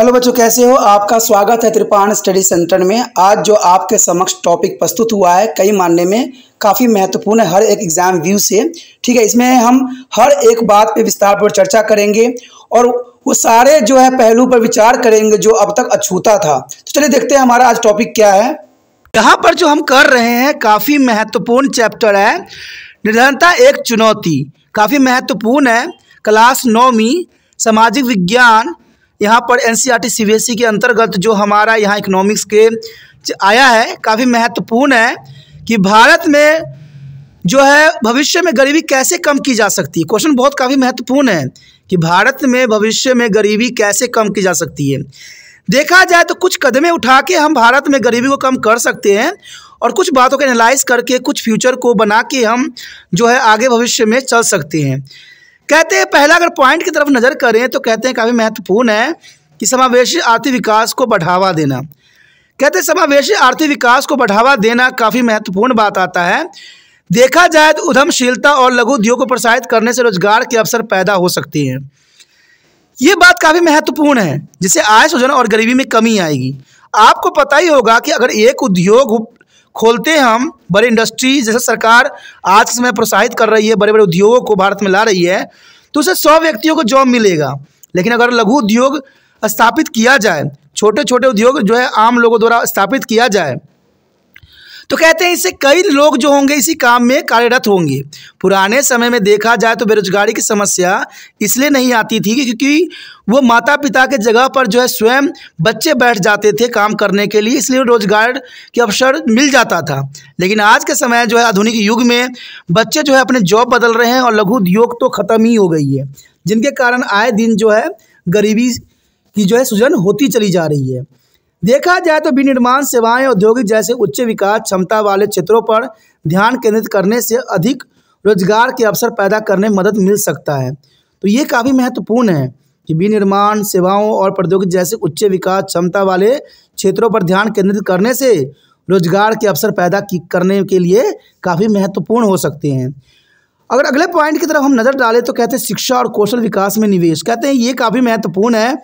hello बच्चों कैसे हो आपका स्वागत है त्रिपाण स्टडी सेंटर में आज जो आपके समक्ष टॉपिक प्रस्तुत हुआ है कई मानने में काफ़ी महत्वपूर्ण है हर एक एग्ज़ाम व्यू से ठीक है इसमें हम हर एक बात पे विस्तार पर चर्चा करेंगे और वो सारे जो है पहलू पर विचार करेंगे जो अब तक अछूता था तो चलिए देखते हैं हमारा आज टॉपिक क्या है यहाँ पर जो हम कर रहे हैं काफ़ी महत्वपूर्ण चैप्टर है निर्धनता एक चुनौती काफ़ी महत्वपूर्ण है क्लास नौवीं सामाजिक विज्ञान यहाँ पर एन सी e e के अंतर्गत जो हमारा यहाँ इकोनॉमिक्स के आया है काफ़ी महत्वपूर्ण है कि भारत में जो है भविष्य में गरीबी कैसे कम की जा सकती है क्वेश्चन बहुत काफ़ी महत्वपूर्ण है कि भारत में भविष्य में गरीबी कैसे कम की जा सकती है देखा जाए तो कुछ कदमें उठा के हम भारत में गरीबी को कम कर सकते हैं और कुछ बातों को एनालाइज करके कुछ फ्यूचर को बना के हम जो है आगे भविष्य में चल सकते हैं कहते हैं पहला अगर पॉइंट की तरफ नज़र करें तो कहते हैं काफ़ी महत्वपूर्ण है कि समावेशी आर्थिक विकास को बढ़ावा देना कहते हैं समावेशी आर्थिक विकास को बढ़ावा देना काफ़ी महत्वपूर्ण बात आता है देखा जाए तो उद्यमशीलता और लघु उद्योग को प्रोत्साहित करने से रोजगार के अवसर पैदा हो सकते हैं ये बात काफ़ी महत्वपूर्ण है जिससे आय सृजन और गरीबी में कमी आएगी आपको पता ही होगा कि अगर एक उद्योग खोलते हम बड़े इंडस्ट्री जैसे सरकार आज के समय प्रोत्साहित कर रही है बड़े बड़े उद्योगों को भारत में ला रही है तो उसे सौ व्यक्तियों को जॉब मिलेगा लेकिन अगर लघु उद्योग स्थापित किया जाए छोटे छोटे उद्योग जो है आम लोगों द्वारा स्थापित किया जाए तो कहते हैं इससे कई लोग जो होंगे इसी काम में कार्यरत होंगे पुराने समय में देखा जाए तो बेरोजगारी की समस्या इसलिए नहीं आती थी क्योंकि वो माता पिता के जगह पर जो है स्वयं बच्चे बैठ जाते थे काम करने के लिए इसलिए रोजगार के अवसर मिल जाता था लेकिन आज के समय जो है आधुनिक युग में बच्चे जो है अपने जॉब बदल रहे हैं और लघु उद्योग तो ख़त्म ही हो गई है जिनके कारण आए दिन जो है गरीबी की जो है सूजन होती चली जा रही है देखा जाए तो विनिर्माण सेवाएं औद्योगिक जैसे उच्च विकास क्षमता वाले क्षेत्रों पर ध्यान केंद्रित करने से अधिक रोजगार के अवसर पैदा करने में मदद मिल सकता है तो ये काफ़ी महत्वपूर्ण है कि विनिर्माण सेवाओं और प्रौद्योगिकी जैसे उच्च विकास क्षमता वाले क्षेत्रों पर ध्यान केंद्रित करने से रोजगार के अवसर पैदा करने के लिए काफ़ी महत्वपूर्ण हो सकते हैं अगर अगले पॉइंट की तरफ हम नज़र डालें तो कहते हैं शिक्षा और कौशल विकास में निवेश कहते हैं ये काफ़ी महत्वपूर्ण है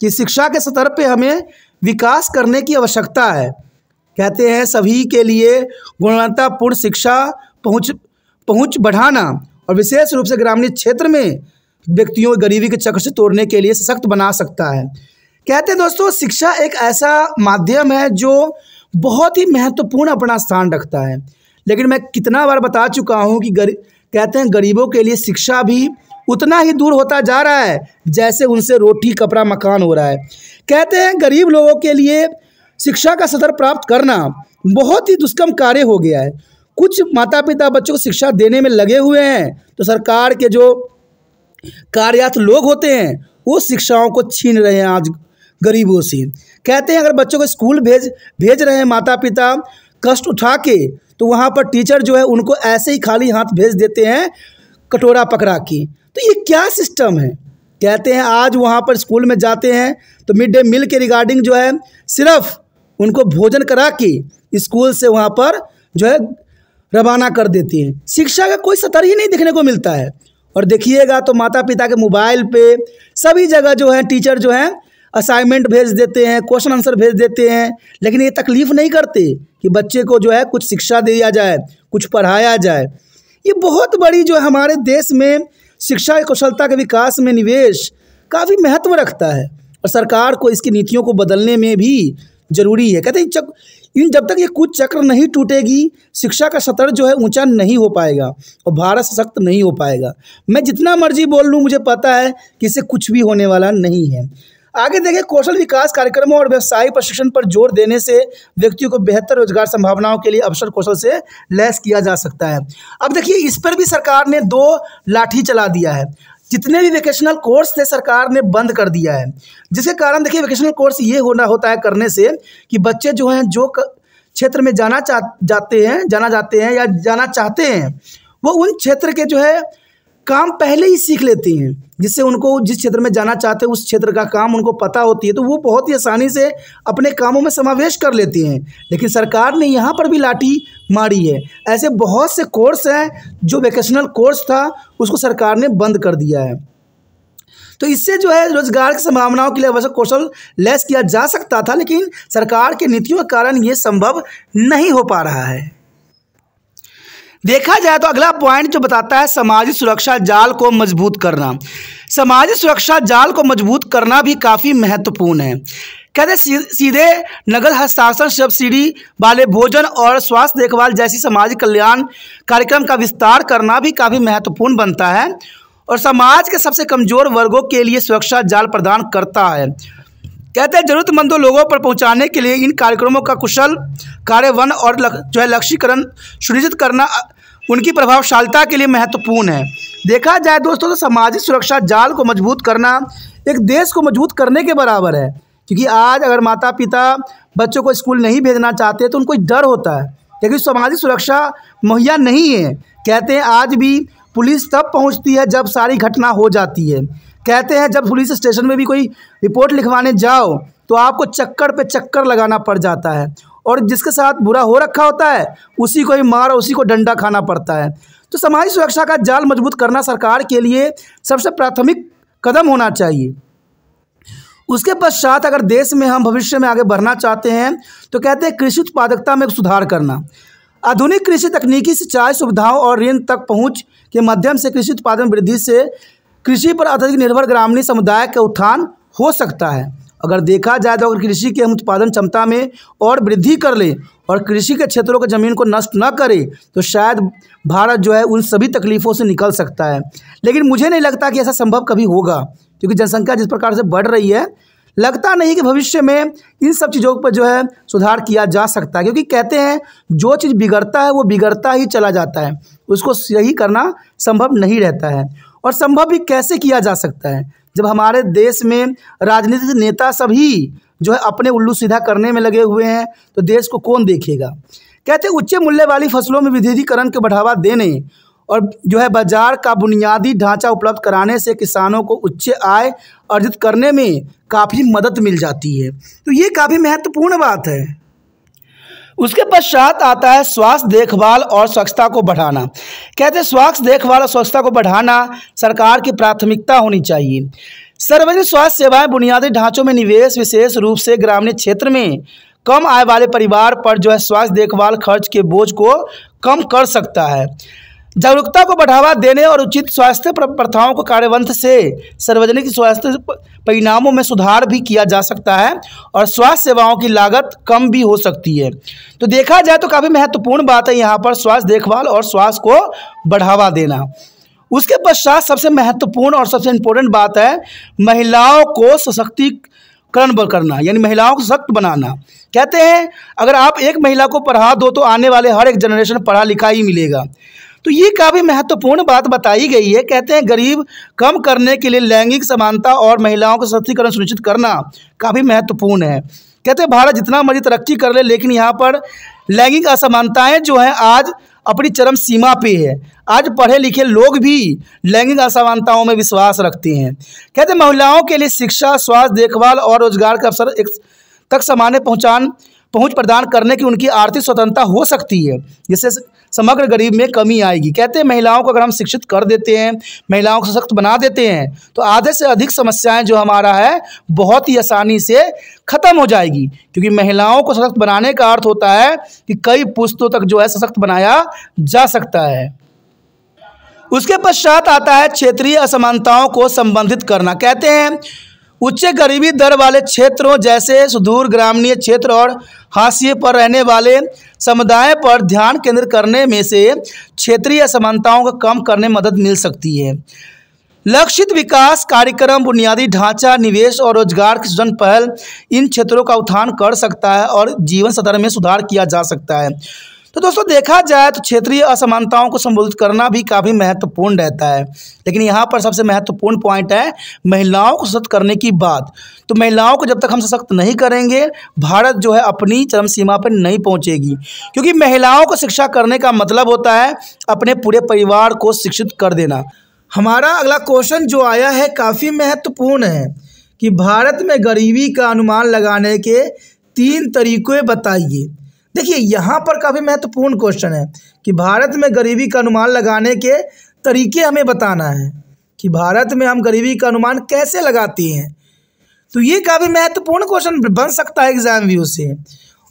कि शिक्षा के स्तर पर हमें विकास करने की आवश्यकता है कहते हैं सभी के लिए गुणवत्तापूर्ण शिक्षा पहुँच पहुँच बढ़ाना और विशेष रूप से ग्रामीण क्षेत्र में व्यक्तियों गरीबी के चक्र से तोड़ने के लिए सशक्त बना सकता है कहते हैं दोस्तों शिक्षा एक ऐसा माध्यम है जो बहुत ही महत्वपूर्ण अपना स्थान रखता है लेकिन मैं कितना बार बता चुका हूँ कि गरी कहते हैं गरीबों के लिए शिक्षा भी उतना ही दूर होता जा रहा है जैसे उनसे रोटी कपड़ा मकान हो रहा है कहते हैं गरीब लोगों के लिए शिक्षा का सदर प्राप्त करना बहुत ही दुष्कम कार्य हो गया है कुछ माता पिता बच्चों को शिक्षा देने में लगे हुए हैं तो सरकार के जो कार्यरत लोग होते हैं वो शिक्षाओं को छीन रहे हैं आज गरीबों से कहते हैं अगर बच्चों को स्कूल भेज भेज रहे हैं माता पिता कष्ट उठा के तो वहाँ पर टीचर जो है उनको ऐसे ही खाली हाथ भेज देते हैं कटोरा पकड़ा के तो ये क्या सिस्टम है कहते हैं आज वहाँ पर स्कूल में जाते हैं तो मिड डे मील के रिगार्डिंग जो है सिर्फ उनको भोजन करा के स्कूल से वहाँ पर जो है रवाना कर देती हैं शिक्षा का कोई सतर ही नहीं देखने को मिलता है और देखिएगा तो माता पिता के मोबाइल पे सभी जगह जो है टीचर जो हैं असाइनमेंट भेज देते हैं क्वेश्चन आंसर भेज देते हैं लेकिन ये तकलीफ़ नहीं करते कि बच्चे को जो है कुछ शिक्षा दिया जाए कुछ पढ़ाया जाए ये बहुत बड़ी जो हमारे देश में शिक्षा कुशलता के विकास में निवेश काफ़ी महत्व रखता है और सरकार को इसकी नीतियों को बदलने में भी जरूरी है कहते हैं चक इन जब तक ये कुछ चक्र नहीं टूटेगी शिक्षा का सतर जो है ऊंचा नहीं हो पाएगा और भारत सशक्त नहीं हो पाएगा मैं जितना मर्जी बोल लूँ मुझे पता है कि इससे कुछ भी होने वाला नहीं है आगे देखें कौशल विकास कार्यक्रमों और व्यवसायिक प्रशिक्षण पर जोर देने से व्यक्तियों को बेहतर रोजगार संभावनाओं के लिए अवसर कौशल से लैस किया जा सकता है अब देखिए इस पर भी सरकार ने दो लाठी चला दिया है जितने भी वेकेशनल कोर्स थे सरकार ने बंद कर दिया है जिसके कारण देखिए वेकेशनल कोर्स ये होना होता है करने से कि बच्चे जो हैं जो क्षेत्र में जाना चाह जाते हैं जाना जाते हैं या जाना चाहते हैं वो उन क्षेत्र के जो है काम पहले ही सीख लेती हैं जिससे उनको जिस क्षेत्र में जाना चाहते हैं उस क्षेत्र का काम उनको पता होती है तो वो बहुत ही आसानी से अपने कामों में समावेश कर लेती हैं लेकिन सरकार ने यहाँ पर भी लाठी मारी है ऐसे बहुत से कोर्स हैं जो वेकेशनल कोर्स था उसको सरकार ने बंद कर दिया है तो इससे जो है रोजगार की संभावनाओं के लिए अवश्य कौशल लैस किया जा सकता था लेकिन सरकार के नीतियों के कारण ये संभव नहीं हो पा रहा है देखा जाए तो अगला पॉइंट जो बताता है सामाजिक सुरक्षा जाल को मजबूत करना सामाजिक सुरक्षा जाल को मजबूत करना भी काफ़ी महत्वपूर्ण है कहते सीधे नगर हस्ताक्षर सब्सिडी वाले भोजन और स्वास्थ्य देखभाल जैसी सामाजिक कल्याण कार्यक्रम का विस्तार करना भी काफ़ी महत्वपूर्ण बनता है और समाज के सबसे कमज़ोर वर्गों के लिए सुरक्षा जाल प्रदान करता है कहते हैं जरूरतमंदों लोगों पर पहुंचाने के लिए इन कार्यक्रमों का कुशल वन और लक, जो है लक्ष्यकरण सुनिश्चित करना उनकी प्रभावशालता के लिए महत्वपूर्ण है देखा जाए दोस्तों तो सामाजिक सुरक्षा जाल को मजबूत करना एक देश को मजबूत करने के बराबर है क्योंकि आज अगर माता पिता बच्चों को स्कूल नहीं भेजना चाहते तो उनको डर होता है लेकिन सामाजिक सुरक्षा मुहैया नहीं है कहते हैं आज भी पुलिस तब पहुंचती है जब सारी घटना हो जाती है कहते हैं जब पुलिस स्टेशन में भी कोई रिपोर्ट लिखवाने जाओ तो आपको चक्कर पे चक्कर लगाना पड़ जाता है और जिसके साथ बुरा हो रखा होता है उसी को ही मार उसी को डंडा खाना पड़ता है तो समाज सुरक्षा का जाल मजबूत करना सरकार के लिए सबसे प्राथमिक कदम होना चाहिए उसके पश्चात अगर देश में हम भविष्य में आगे बढ़ना चाहते हैं तो कहते हैं कृषि उत्पादकता में सुधार करना आधुनिक कृषि तकनीकी सिंचाई सुविधाओं और ऋण तक पहुंच के माध्यम से कृषि उत्पादन वृद्धि से कृषि पर अत्यधिक निर्भर ग्रामीण समुदाय का उत्थान हो सकता है अगर देखा जाए तो अगर कृषि के हम उत्पादन क्षमता में और वृद्धि कर लें और कृषि के क्षेत्रों के ज़मीन को नष्ट न करें तो शायद भारत जो है उन सभी तकलीफ़ों से निकल सकता है लेकिन मुझे नहीं लगता कि ऐसा संभव कभी होगा क्योंकि जनसंख्या जिस प्रकार से बढ़ रही है लगता नहीं कि भविष्य में इन सब चीज़ों पर जो है सुधार किया जा सकता है क्योंकि कहते हैं जो चीज़ बिगड़ता है वो बिगड़ता ही चला जाता है उसको सही करना संभव नहीं रहता है और संभव भी कैसे किया जा सकता है जब हमारे देश में राजनीतिक नेता सभी जो है अपने उल्लू सीधा करने में लगे हुए हैं तो देश को कौन देखेगा कहते उच्च मूल्य वाली फसलों में विधिकरण के बढ़ावा देने और जो है बाजार का बुनियादी ढांचा उपलब्ध कराने से किसानों को उच्च आय अर्जित करने में काफ़ी मदद मिल जाती है तो ये काफ़ी महत्वपूर्ण बात है उसके पश्चात आता है स्वास्थ्य देखभाल और स्वच्छता को बढ़ाना कहते हैं स्वास्थ्य देखभाल और स्वच्छता को बढ़ाना सरकार की प्राथमिकता होनी चाहिए सार्वजनिक स्वास्थ्य सेवाएं बुनियादी ढांचों में निवेश विशेष रूप से ग्रामीण क्षेत्र में कम आय वाले परिवार पर जो है स्वास्थ्य देखभाल खर्च के बोझ को कम कर सकता है जागरूकता को बढ़ावा देने और उचित स्वास्थ्य प्रथाओं को कार्यवंत से सार्वजनिक स्वास्थ्य परिणामों में सुधार भी किया जा सकता है और स्वास्थ्य सेवाओं की लागत कम भी हो सकती है तो देखा जाए तो काफ़ी महत्वपूर्ण बात है यहाँ पर स्वास्थ्य देखभाल और स्वास्थ्य को बढ़ावा देना उसके पश्चात सबसे महत्वपूर्ण और सबसे इम्पोर्टेंट बात है महिलाओं को सशक्तिकरण करना यानी महिलाओं को सशक्त बनाना कहते हैं अगर आप एक महिला को पढ़ा दो तो आने वाले हर एक जनरेशन पढ़ा लिखा ही मिलेगा तो ये काफ़ी महत्वपूर्ण बात बताई गई है कहते हैं गरीब कम करने के लिए लैंगिक समानता और महिलाओं का सशक्तिकरण सुनिश्चित करना काफ़ी महत्वपूर्ण है कहते हैं भारत जितना मर्जी तरक्की कर ले लेकिन यहाँ पर लैंगिक असमानताएँ जो हैं आज अपनी चरम सीमा पे है आज पढ़े लिखे लोग भी लैंगिक असमानताओं में विश्वास रखते हैं कहते महिलाओं के लिए शिक्षा स्वास्थ्य देखभाल और रोजगार का अवसर तक सामान्य पहुँचान पहुंच प्रदान करने की उनकी आर्थिक स्वतंत्रता हो सकती है जिससे समग्र गरीब में कमी आएगी कहते हैं महिलाओं को अगर हम शिक्षित कर देते हैं महिलाओं को सशक्त बना देते हैं तो आधे से अधिक समस्याएं जो हमारा है बहुत ही आसानी से खत्म हो जाएगी क्योंकि महिलाओं को सशक्त बनाने का अर्थ होता है कि कई पुस्तों तक जो है सशक्त बनाया जा सकता है उसके पश्चात आता है क्षेत्रीय असमानताओं को संबंधित करना कहते हैं उच्च गरीबी दर वाले क्षेत्रों जैसे सुदूर ग्रामीण क्षेत्र और हाशिए पर रहने वाले समुदाय पर ध्यान केंद्रित करने में से क्षेत्रीय असमानताओं को कम करने में मदद मिल सकती है लक्षित विकास कार्यक्रम बुनियादी ढांचा निवेश और रोजगार की सृजन पहल इन क्षेत्रों का उत्थान कर सकता है और जीवन स्तर में सुधार किया जा सकता है तो दोस्तों देखा जाए तो क्षेत्रीय असमानताओं को संबोधित करना भी काफ़ी महत्वपूर्ण रहता है लेकिन यहाँ पर सबसे महत्वपूर्ण पॉइंट है महिलाओं को सशक्त करने की बात तो महिलाओं को जब तक हम सशक्त नहीं करेंगे भारत जो है अपनी चरम सीमा पर नहीं पहुँचेगी क्योंकि महिलाओं को शिक्षा करने का मतलब होता है अपने पूरे परिवार को शिक्षित कर देना हमारा अगला क्वेश्चन जो आया है काफ़ी महत्वपूर्ण है कि भारत में गरीबी का अनुमान लगाने के तीन तरीके बताइए देखिए यहाँ पर काफ़ी महत्वपूर्ण क्वेश्चन है कि भारत में गरीबी का अनुमान लगाने के तरीके हमें बताना है कि भारत में हम गरीबी का अनुमान कैसे लगाती हैं तो ये काफ़ी महत्वपूर्ण क्वेश्चन बन सकता है एग्ज़ाम व्यू से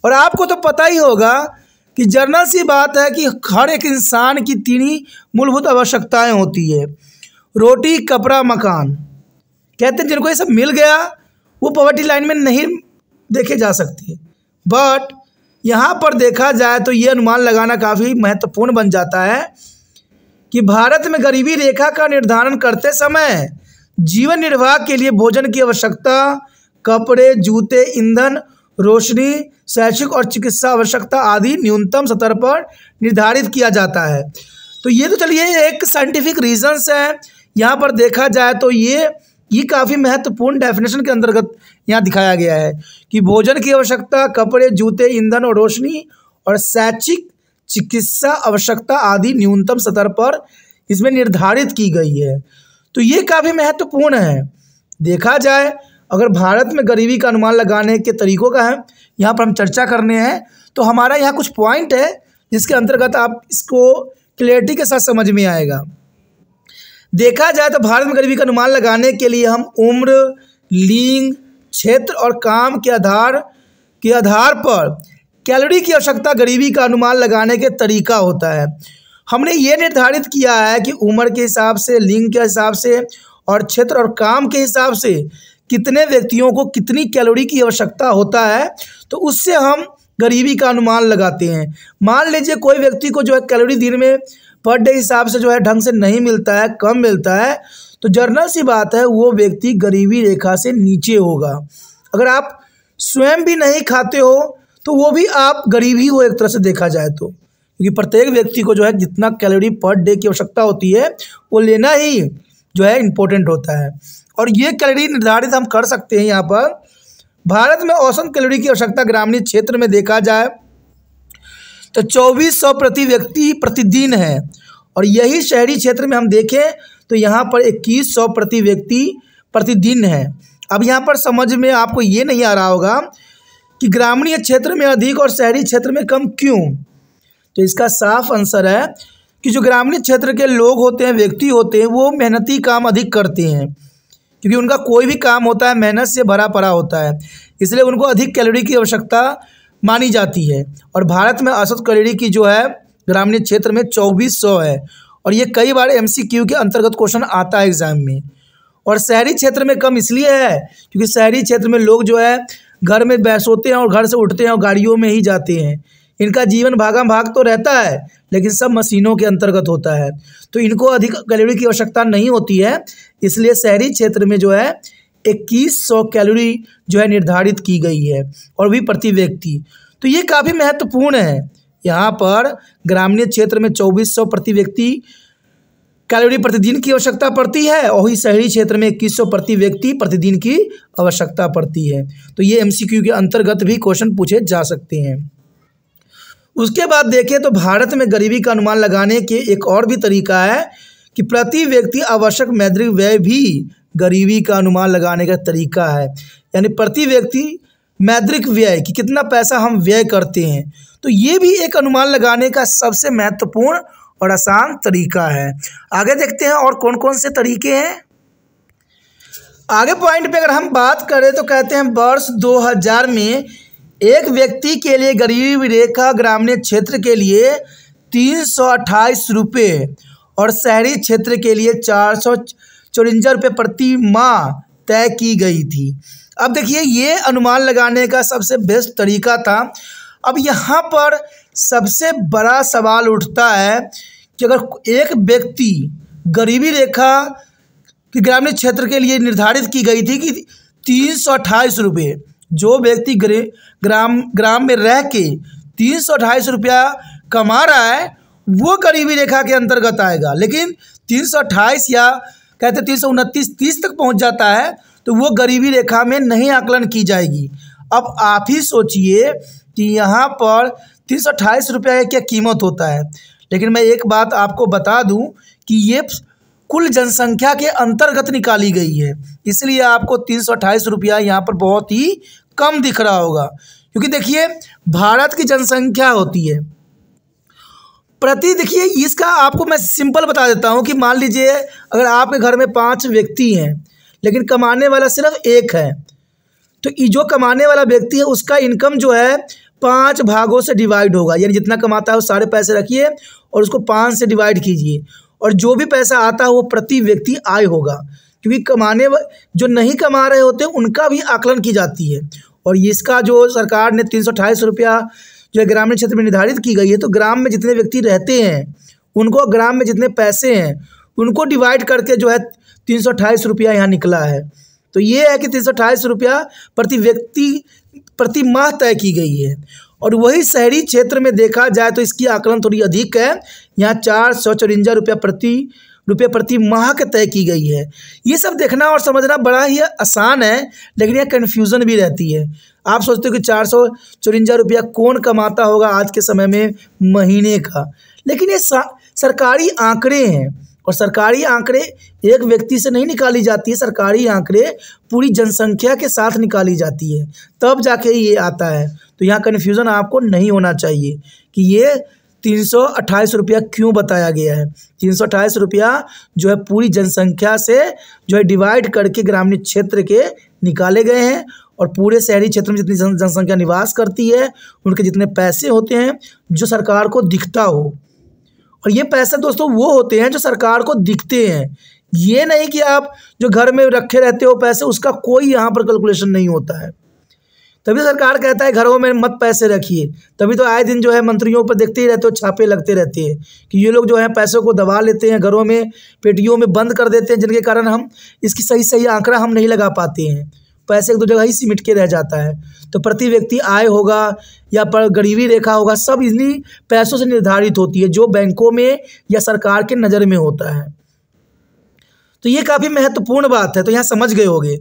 और आपको तो पता ही होगा कि जर्नल सी बात है कि हर एक इंसान की तीन ही मूलभूत आवश्यकताएं होती है रोटी कपड़ा मकान कहते हैं जिनको ये सब मिल गया वो पॉवर्टी लाइन में नहीं देखे जा सकती बट यहाँ पर देखा जाए तो ये अनुमान लगाना काफ़ी महत्वपूर्ण बन जाता है कि भारत में गरीबी रेखा का निर्धारण करते समय जीवन निर्वाह के लिए भोजन की आवश्यकता कपड़े जूते ईंधन रोशनी शैक्षिक और चिकित्सा आवश्यकता आदि न्यूनतम स्तर पर निर्धारित किया जाता है तो ये तो चलिए एक साइंटिफिक रीजन्स है यहाँ पर देखा जाए तो ये ये काफ़ी महत्वपूर्ण डेफिनेशन के अंतर्गत यहाँ दिखाया गया है कि भोजन की आवश्यकता कपड़े जूते ईंधन और रोशनी और शैक्षिक चिकित्सा आवश्यकता आदि न्यूनतम स्तर पर इसमें निर्धारित की गई है तो ये काफ़ी महत्वपूर्ण है देखा जाए अगर भारत में गरीबी का अनुमान लगाने के तरीकों का है यहाँ पर हम चर्चा करने हैं तो हमारा यहाँ कुछ पॉइंट है जिसके अंतर्गत आप इसको क्लियरिटी के साथ समझ में आएगा देखा जाए तो भारत में गरीबी का अनुमान लगाने के लिए हम उम्र लिंग क्षेत्र और काम के आधार के आधार पर कैलोरी की आवश्यकता गरीबी का अनुमान लगाने के तरीका होता है हमने ये निर्धारित किया है कि उम्र के हिसाब से लिंग के हिसाब से और क्षेत्र और काम के हिसाब से कितने व्यक्तियों को कितनी कैलोरी की आवश्यकता होता है तो उससे हम गरीबी का अनुमान लगाते हैं मान लीजिए कोई व्यक्ति को जो है कैलोरी दिन में पर डे हिसाब से जो है ढंग से नहीं मिलता है कम मिलता है तो जर्नल सी बात है वो व्यक्ति गरीबी रेखा से नीचे होगा अगर आप स्वयं भी नहीं खाते हो तो वो भी आप गरीब ही हो एक तरह से देखा जाए तो क्योंकि प्रत्येक व्यक्ति को जो है जितना कैलोरी पर डे की आवश्यकता होती है वो लेना ही जो है इम्पोर्टेंट होता है और ये कैलोरी निर्धारित हम कर सकते हैं यहाँ पर भारत में औसत कैलोरी की आवश्यकता ग्रामीण क्षेत्र में देखा जाए तो चौबीस सौ प्रति व्यक्ति प्रतिदिन है और यही शहरी क्षेत्र में हम देखें तो यहाँ पर इक्कीस सौ प्रति व्यक्ति प्रतिदिन है अब यहाँ पर समझ में आपको ये नहीं आ रहा होगा कि ग्रामीण क्षेत्र में अधिक और शहरी क्षेत्र में कम क्यों तो इसका साफ आंसर है कि जो ग्रामीण क्षेत्र के लोग होते हैं व्यक्ति होते हैं वो मेहनती काम अधिक करते हैं क्योंकि उनका कोई भी काम होता है मेहनत से भरा पड़ा होता है इसलिए उनको अधिक कैलोरी की आवश्यकता मानी जाती है और भारत में औसत कैलोरी की जो है ग्रामीण क्षेत्र में चौबीस सौ है और ये कई बार एम के अंतर्गत क्वेश्चन आता है एग्जाम में और शहरी क्षेत्र में कम इसलिए है क्योंकि शहरी क्षेत्र में लोग जो है घर में बैसोते हैं और घर से उठते हैं और गाड़ियों में ही जाते हैं इनका जीवन भागा भाग तो रहता है लेकिन सब मशीनों के अंतर्गत होता है तो इनको अधिक कैलोरी की आवश्यकता नहीं होती है इसलिए शहरी क्षेत्र में जो है इक्कीस सौ कैलोरी जो है निर्धारित की गई है और भी प्रति व्यक्ति तो ये काफ़ी महत्वपूर्ण है यहाँ पर ग्रामीण क्षेत्र में चौबीस सौ प्रति व्यक्ति कैलोरी प्रतिदिन की आवश्यकता पड़ती है और ही शहरी क्षेत्र में इक्कीस सौ प्रति व्यक्ति प्रतिदिन की आवश्यकता पड़ती है तो ये एमसीक्यू के अंतर्गत भी क्वेश्चन पूछे जा सकते हैं उसके बाद देखें तो भारत में गरीबी का अनुमान लगाने के एक और भी तरीका है कि प्रति व्यक्ति आवश्यक मैद्रिक व्यय भी गरीबी का अनुमान लगाने का तरीका है यानी प्रति व्यक्ति मैद्रिक व्यय कि कितना पैसा हम व्यय करते हैं तो ये भी एक अनुमान लगाने का सबसे महत्वपूर्ण और आसान तरीका है आगे देखते हैं और कौन कौन से तरीके हैं आगे पॉइंट पे अगर हम बात करें तो कहते हैं वर्ष 2000 में एक व्यक्ति के लिए गरीब रेखा ग्रामीण क्षेत्र के लिए तीन सौ अट्ठाईस रुपये और शहरी क्षेत्र के लिए चार सौ चौरंजा रुपये प्रति माह तय की गई थी अब देखिए ये अनुमान लगाने का सबसे बेस्ट तरीका था अब यहाँ पर सबसे बड़ा सवाल उठता है कि अगर एक व्यक्ति गरीबी रेखा की ग्रामीण क्षेत्र के लिए निर्धारित की गई थी कि तीन सौ अट्ठाईस रुपये जो व्यक्ति ग्राम ग्राम में रह के तीन सौ अट्ठाईस रुपया कमा रहा है वो गरीबी रेखा के अंतर्गत आएगा लेकिन तीन सौ अट्ठाईस या कहते तीन सौ उनतीस तीस तक पहुंच जाता है तो वो गरीबी रेखा में नहीं आकलन की जाएगी अब आप ही सोचिए कि यहाँ पर तीन सौ अट्ठाईस रुपया क्या कीमत होता है लेकिन मैं एक बात आपको बता दूं कि ये कुल जनसंख्या के अंतर्गत निकाली गई है इसलिए आपको तीन सौ अट्ठाईस रुपया यहाँ पर बहुत ही कम दिख रहा होगा क्योंकि देखिए भारत की जनसंख्या होती है प्रति देखिए इसका आपको मैं सिंपल बता देता हूँ कि मान लीजिए अगर आपके घर में पाँच व्यक्ति हैं लेकिन कमाने वाला सिर्फ एक है तो जो कमाने वाला व्यक्ति है उसका इनकम जो है पाँच भागों से डिवाइड होगा यानी जितना कमाता है वो सारे पैसे रखिए और उसको पाँच से डिवाइड कीजिए और जो भी पैसा आता है वो प्रति व्यक्ति आय होगा क्योंकि कमाने जो नहीं कमा रहे होते उनका भी आकलन की जाती है और इसका जो सरकार ने तीन सौ रुपया जो ग्रामीण क्षेत्र में निर्धारित की गई है तो ग्राम में जितने व्यक्ति रहते हैं उनको ग्राम में जितने पैसे हैं उनको डिवाइड करके जो है तीन सौ रुपया यहाँ निकला है तो ये है कि तीन सौ रुपया प्रति व्यक्ति प्रति माह तय की गई है और वही शहरी क्षेत्र में देखा जाए तो इसकी आकलन थोड़ी अधिक है यहाँ चार सौ चौरंजा रुपया प्रति रुपये प्रति माह के तय की गई है ये सब देखना और समझना बड़ा ही आसान है लेकिन यह कन्फ्यूज़न भी रहती है आप सोचते हो कि चार सौ चौरंजा रुपया कौन कमाता होगा आज के समय में महीने का लेकिन ये सरकारी आंकड़े हैं और सरकारी आंकड़े एक व्यक्ति से नहीं निकाली जाती है सरकारी आंकड़े पूरी जनसंख्या के साथ निकाली जाती है तब जाके ये आता है तो यहाँ कन्फ्यूज़न आपको नहीं होना चाहिए कि ये तीन सौ अट्ठाईस रुपया क्यों बताया गया है तीन सौ अट्ठाईस रुपया जो है पूरी जनसंख्या से जो है डिवाइड करके ग्रामीण क्षेत्र के निकाले गए हैं और पूरे शहरी क्षेत्र में जितनी जनसंख्या निवास करती है उनके जितने पैसे होते हैं जो सरकार को दिखता हो और ये पैसे दोस्तों वो होते हैं जो सरकार को दिखते हैं ये नहीं कि आप जो घर में रखे रहते हो पैसे उसका कोई यहाँ पर कैलकुलेशन नहीं होता है तभी सरकार कहता है घरों में मत पैसे रखिए तभी तो आए दिन जो है मंत्रियों पर देखते ही रहते हो छापे लगते रहते हैं कि ये लोग जो है पैसों को दबा लेते हैं घरों में पेटियों में बंद कर देते हैं जिनके कारण हम इसकी सही सही आंकड़ा हम नहीं लगा पाते हैं पैसे एक दो जगह ही सिमट के रह जाता है तो प्रति व्यक्ति आय होगा या पर गरीबी रेखा होगा सब इन्हीं पैसों से निर्धारित होती है जो बैंकों में या सरकार के नज़र में होता है तो ये काफ़ी महत्वपूर्ण बात है तो यहाँ समझ गए होंगे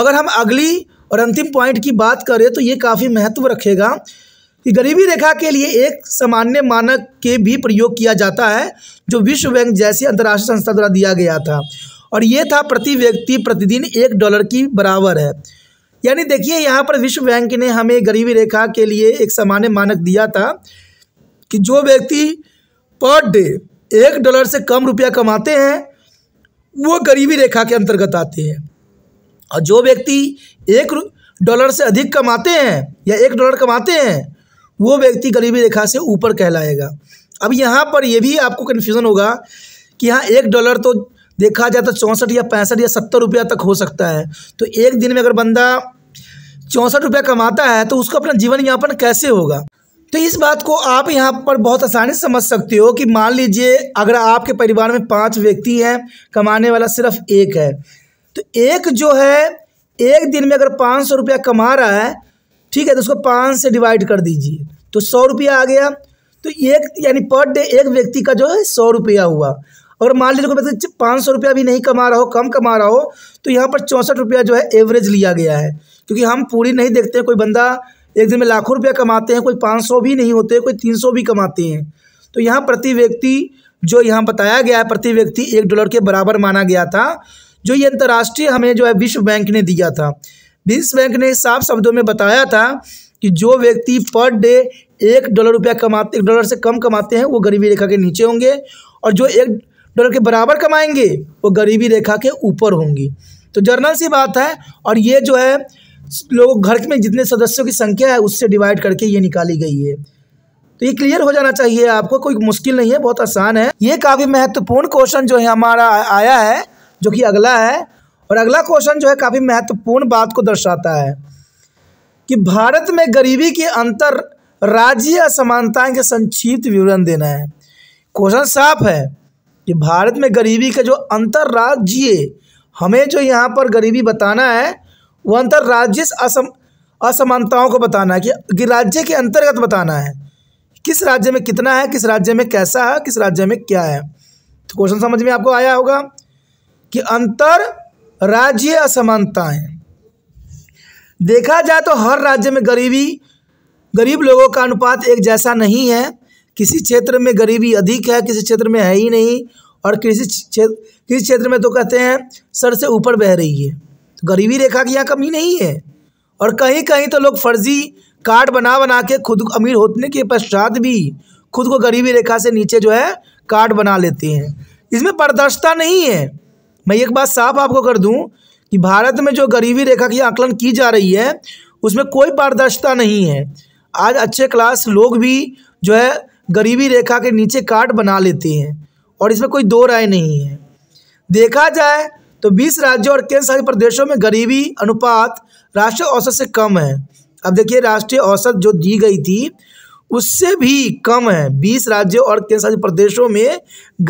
अगर हम अगली और अंतिम पॉइंट की बात करें तो ये काफ़ी महत्व रखेगा कि गरीबी रेखा के लिए एक सामान्य मानक के भी प्रयोग किया जाता है जो विश्व बैंक जैसी अंतर्राष्ट्रीय संस्था द्वारा दिया गया था और ये था प्रति व्यक्ति प्रतिदिन एक डॉलर की बराबर है यानी देखिए यहाँ पर विश्व बैंक ने हमें गरीबी रेखा के लिए एक सामान्य मानक दिया था कि जो व्यक्ति पर डे एक डॉलर से कम रुपया कमाते हैं वो गरीबी रेखा के अंतर्गत आते हैं और जो व्यक्ति एक डॉलर से अधिक कमाते हैं या एक डॉलर कमाते हैं वो व्यक्ति गरीबी रेखा से ऊपर कहलाएगा अब यहाँ पर यह भी आपको कन्फ्यूज़न होगा कि यहाँ एक डॉलर तो देखा जाए तो चौंसठ या पैंसठ या सत्तर रुपया तक हो सकता है तो एक दिन में अगर बंदा चौंसठ रुपया कमाता है तो उसको अपना जीवन यापन कैसे होगा तो इस बात को आप यहाँ पर बहुत आसानी से समझ सकते हो कि मान लीजिए अगर आपके परिवार में पाँच व्यक्ति हैं कमाने वाला सिर्फ एक है तो एक जो है एक दिन में अगर पाँच सौ रुपया कमा रहा है ठीक है तो उसको पाँच से डिवाइड कर दीजिए तो सौ रुपया आ गया तो एक यानी पर डे एक व्यक्ति का जो है सौ रुपया हुआ अगर मान लीजिए कोई व्यक्ति पाँच सौ रुपया भी नहीं कमा रहा हो कम कमा रहा हो तो यहाँ पर चौंसठ रुपया जो है एवरेज लिया गया है क्योंकि हम पूरी नहीं देखते कोई बंदा एक दिन में लाखों रुपया कमाते हैं कोई पाँच सौ भी नहीं होते कोई तीन सौ भी कमाते हैं तो यहाँ प्रति व्यक्ति जो यहाँ बताया गया है प्रति व्यक्ति एक डॉलर के बराबर माना गया था जो ये अंतर्राष्ट्रीय हमें जो है विश्व बैंक ने दिया था विश्व बैंक ने साफ शब्दों में बताया था कि जो व्यक्ति पर डे एक डॉलर रुपया कमाते एक डॉलर से कम कमाते हैं वो गरीबी रेखा के नीचे होंगे और जो एक डॉलर के बराबर कमाएंगे वो गरीबी रेखा के ऊपर होंगी तो जर्नल सी बात है और ये जो है लोग घर में जितने सदस्यों की संख्या है उससे डिवाइड करके ये निकाली गई है तो ये क्लियर हो जाना चाहिए आपको कोई मुश्किल नहीं है बहुत आसान है ये काफ़ी महत्वपूर्ण क्वेश्चन जो है हमारा आया है जो कि अगला है और अगला क्वेश्चन जो है काफ़ी महत्वपूर्ण बात को दर्शाता है कि भारत में गरीबी के अंतर राज्य असमानताएँ के संक्षिप्त विवरण देना है क्वेश्चन साफ है कि भारत में गरीबी का जो अंतर्राज्यीय हमें जो यहाँ पर गरीबी बताना है वो अंतर्राज्य असम असमानताओं को बताना है कि राज्य के अंतर्गत बताना है किस राज्य में कितना है किस राज्य में कैसा है किस राज्य में क्या है तो क्वेश्चन समझ में आपको आया होगा कि अंतर राज्य असमानताएं देखा जाए तो हर राज्य में गरीबी गरीब लोगों का अनुपात एक जैसा नहीं है किसी क्षेत्र में गरीबी अधिक है किसी क्षेत्र में है ही नहीं और किसी क्षेत्र किसी क्षेत्र में तो कहते हैं सर से ऊपर बह रही है तो गरीबी रेखा की यहाँ कमी नहीं है और कहीं कहीं तो लोग फर्जी कार्ड बना बना के खुद को अमीर होने के पश्चात भी खुद को गरीबी रेखा से नीचे जो है कार्ड बना लेते हैं इसमें पारदर्शिता नहीं है मैं एक बात साफ आपको कर दूं कि भारत में जो गरीबी रेखा की आकलन की जा रही है उसमें कोई पारदर्शिता नहीं है आज अच्छे क्लास लोग भी जो है गरीबी रेखा के नीचे कार्ड बना लेते हैं और इसमें कोई दो राय नहीं है देखा जाए तो 20 राज्यों और केंद्र शासित प्रदेशों में गरीबी अनुपात राष्ट्रीय औसत से कम है अब देखिए राष्ट्रीय औसत जो दी गई थी उससे भी कम है बीस राज्यों और केंद्र शासित प्रदेशों में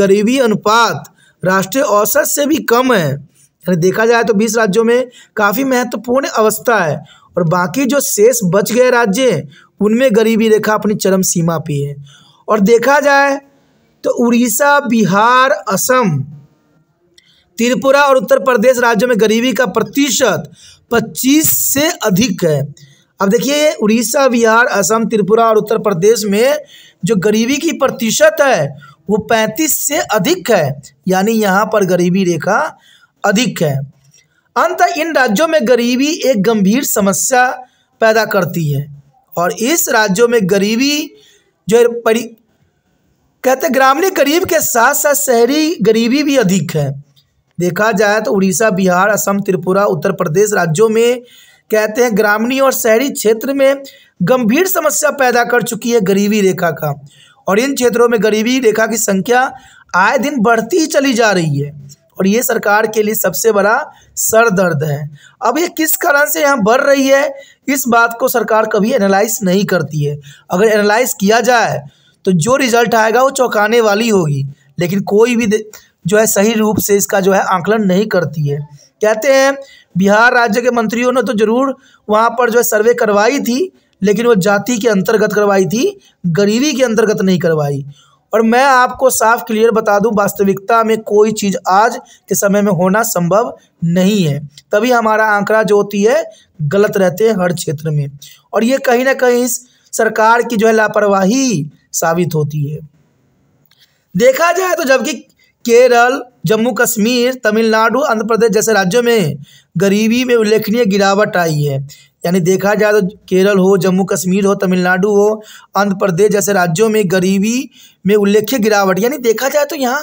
गरीबी अनुपात राष्ट्रीय औसत से भी कम है यानी देखा जाए तो 20 राज्यों में काफ़ी महत्वपूर्ण अवस्था है और बाकी जो शेष बच गए राज्य हैं उनमें गरीबी रेखा अपनी चरम सीमा पे है और देखा जाए तो उड़ीसा बिहार असम त्रिपुरा और उत्तर प्रदेश राज्यों में गरीबी का प्रतिशत 25 से अधिक है अब देखिए उड़ीसा बिहार असम त्रिपुरा और उत्तर प्रदेश में जो गरीबी की प्रतिशत है वो पैंतीस से अधिक है यानी यहाँ पर गरीबी रेखा अधिक है अंत इन राज्यों में गरीबी एक गंभीर समस्या पैदा करती है और इस राज्यों में गरीबी जो परी कहते ग्रामीण गरीब के साथ साथ शहरी गरीबी भी अधिक है देखा जाए तो उड़ीसा बिहार असम त्रिपुरा उत्तर प्रदेश राज्यों में कहते हैं ग्रामीण और शहरी क्षेत्र में गंभीर समस्या पैदा कर चुकी है गरीबी रेखा का और इन क्षेत्रों में गरीबी रेखा की संख्या आए दिन बढ़ती ही चली जा रही है और ये सरकार के लिए सबसे बड़ा सर दर्द है अब ये किस कारण से यहाँ बढ़ रही है इस बात को सरकार कभी एनालाइज नहीं करती है अगर एनालाइज किया जाए तो जो रिजल्ट आएगा वो चौंकाने वाली होगी लेकिन कोई भी जो है सही रूप से इसका जो है आंकलन नहीं करती है कहते हैं बिहार राज्य के मंत्रियों ने तो जरूर वहाँ पर जो है सर्वे करवाई थी लेकिन वो जाति के अंतर्गत करवाई थी गरीबी के अंतर्गत नहीं करवाई और मैं आपको साफ क्लियर बता दूं वास्तविकता में कोई चीज़ आज के समय में होना संभव नहीं है तभी हमारा आंकड़ा जो होती है गलत रहते हैं हर क्षेत्र में और ये कहीं ना कहीं सरकार की जो है लापरवाही साबित होती है देखा जाए तो जबकि केरल जम्मू कश्मीर तमिलनाडु आंध्र प्रदेश जैसे राज्यों में गरीबी में उल्लेखनीय गिरावट आई है यानी देखा जाए तो केरल हो जम्मू कश्मीर हो तमिलनाडु हो आंध्र प्रदेश जैसे राज्यों में गरीबी में उल्लेख्य गिरावट यानी देखा जाए तो यहाँ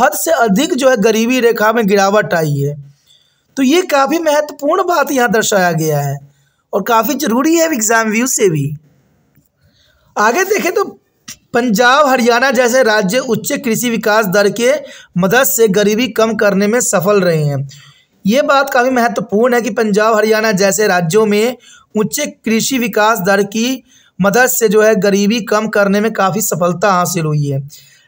हद से अधिक जो है गरीबी रेखा में गिरावट आई है तो ये काफ़ी महत्वपूर्ण बात यहाँ दर्शाया गया है और काफ़ी ज़रूरी है एग्ज़ाम व्यू से भी आगे देखें तो पंजाब हरियाणा जैसे राज्य उच्च कृषि विकास दर के मदद से गरीबी कम करने में सफल रहे हैं ये बात काफ़ी महत्वपूर्ण है कि पंजाब हरियाणा जैसे राज्यों में उच्च कृषि विकास दर की मदद से जो है गरीबी कम करने में काफ़ी सफलता हासिल हुई है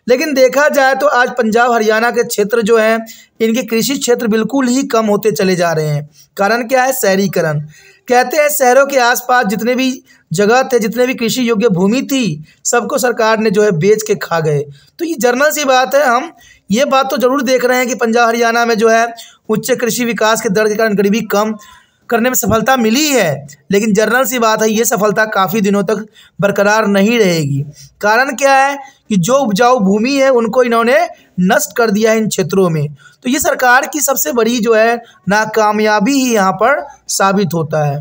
लेकिन देखा जाए तो आज पंजाब हरियाणा के क्षेत्र जो हैं इनके कृषि क्षेत्र बिल्कुल ही कम होते चले जा रहे हैं कारण क्या है शहरीकरण कहते हैं शहरों के आसपास जितने भी जगह थे जितने भी कृषि योग्य भूमि थी सबको सरकार ने जो है बेच के खा गए तो ये जर्नल सी बात है हम ये बात तो जरूर देख रहे हैं कि पंजाब हरियाणा में जो है उच्च कृषि विकास के दर के कारण गरीबी कम करने में सफलता मिली है लेकिन जर्नल सी बात है ये सफलता काफ़ी दिनों तक बरकरार नहीं रहेगी कारण क्या है कि जो उपजाऊ भूमि है उनको इन्होंने नष्ट कर दिया है इन क्षेत्रों में तो ये सरकार की सबसे बड़ी जो है नाकामयाबी ही यहाँ पर साबित होता है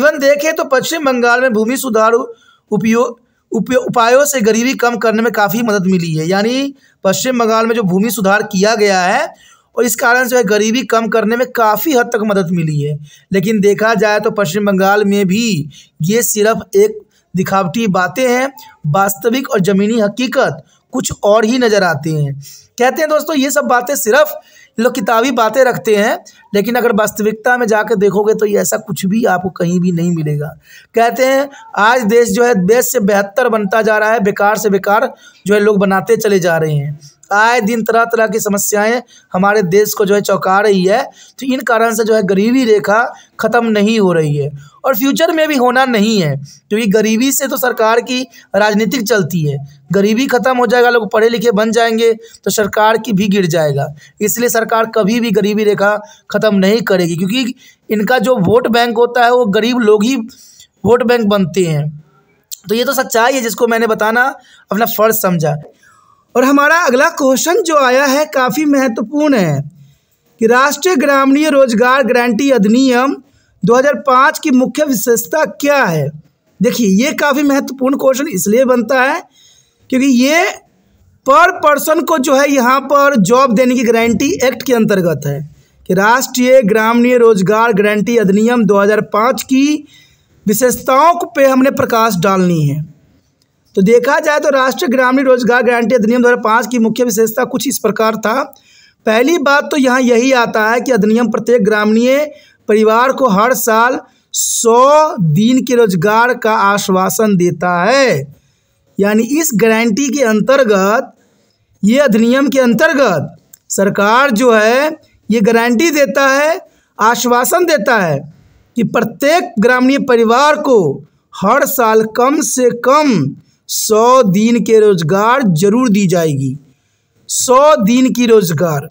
इवन देखें तो पश्चिम बंगाल में भूमि सुधार उपयोग उपायों से गरीबी कम करने में काफ़ी मदद मिली है यानी पश्चिम बंगाल में जो भूमि सुधार किया गया है और इस कारण से गरीबी कम करने में काफ़ी हद तक मदद मिली है लेकिन देखा जाए तो पश्चिम बंगाल में भी ये सिर्फ एक दिखावटी बातें हैं वास्तविक और ज़मीनी हकीकत कुछ और ही नज़र आते हैं कहते हैं दोस्तों ये सब बातें सिर्फ लोग किताबी बातें रखते हैं लेकिन अगर वास्तविकता में जाकर देखोगे तो ऐसा कुछ भी आपको कहीं भी नहीं मिलेगा कहते हैं आज देश जो है देश से बेहतर बनता जा रहा है बेकार से बेकार जो है लोग बनाते चले जा रहे हैं आए दिन तरह तरह की समस्याएं हमारे देश को जो है चौंका रही है तो इन कारण से जो है गरीबी रेखा ख़त्म नहीं हो रही है और फ्यूचर में भी होना नहीं है क्योंकि गरीबी से तो सरकार की राजनीतिक चलती है गरीबी ख़त्म हो जाएगा लोग पढ़े लिखे बन जाएंगे तो सरकार की भी गिर जाएगा इसलिए सरकार कभी भी गरीबी रेखा ख़त्म नहीं करेगी क्योंकि इनका जो वोट बैंक होता है वो गरीब लोग ही वोट बैंक बनते हैं तो ये तो सच्चाई है जिसको मैंने बताना अपना फ़र्ज समझा और हमारा अगला क्वेश्चन जो आया है काफ़ी महत्वपूर्ण है कि राष्ट्रीय ग्रामीण रोजगार गारंटी अधिनियम 2005 की मुख्य विशेषता क्या है देखिए ये काफ़ी महत्वपूर्ण क्वेश्चन इसलिए बनता है क्योंकि ये पर पर्सन को जो है यहाँ पर जॉब देने की गारंटी एक्ट के अंतर्गत है कि राष्ट्रीय ग्रामीण रोजगार गारंटी अधिनियम 2005 की विशेषताओं पे हमने प्रकाश डालनी है तो देखा जाए तो राष्ट्रीय ग्रामीण रोजगार गारंटी अधिनियम दो की मुख्य विशेषता कुछ इस प्रकार था पहली बात तो यहाँ यही आता है कि अधिनियम प्रत्येक ग्रामीण परिवार को हर साल सौ दिन के रोजगार का आश्वासन देता है यानी इस गारंटी के अंतर्गत ये अधिनियम के अंतर्गत सरकार जो है ये गारंटी देता है आश्वासन देता है कि प्रत्येक ग्रामीण परिवार को हर साल कम से कम सौ दिन के रोजगार जरूर दी जाएगी सौ दिन की रोजगार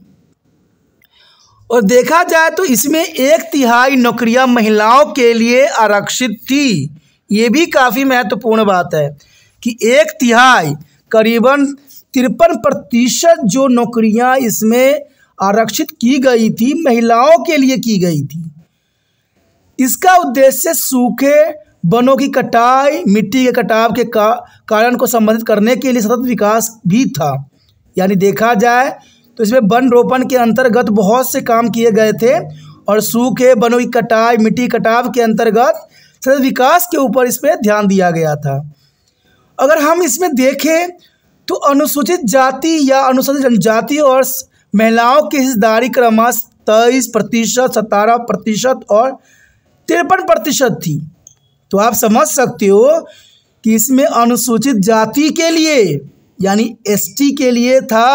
और देखा जाए तो इसमें एक तिहाई नौकरियां महिलाओं के लिए आरक्षित थी ये भी काफ़ी महत्वपूर्ण बात है कि एक तिहाई करीबन तिरपन प्रतिशत जो नौकरियां इसमें आरक्षित की गई थी महिलाओं के लिए की गई थी इसका उद्देश्य सूखे वनों की कटाई मिट्टी के कटाव के का, कारण को संबंधित करने के लिए सतत विकास भी था यानी देखा जाए तो इसमें वन रोपण के अंतर्गत बहुत से काम किए गए थे और सूखे वनों की कटाई मिट्टी कटाव के अंतर्गत सतत विकास के ऊपर इस पर ध्यान दिया गया था अगर हम इसमें देखें तो अनुसूचित जाति या अनुसूचित जनजाति और महिलाओं की हिस्सेदारी क्रमश तेईस प्रतिशत सतारह प्रतिशत और तिरपन प्रतिशत थी तो आप समझ सकते हो कि इसमें अनुसूचित जाति के लिए यानी एसटी के लिए था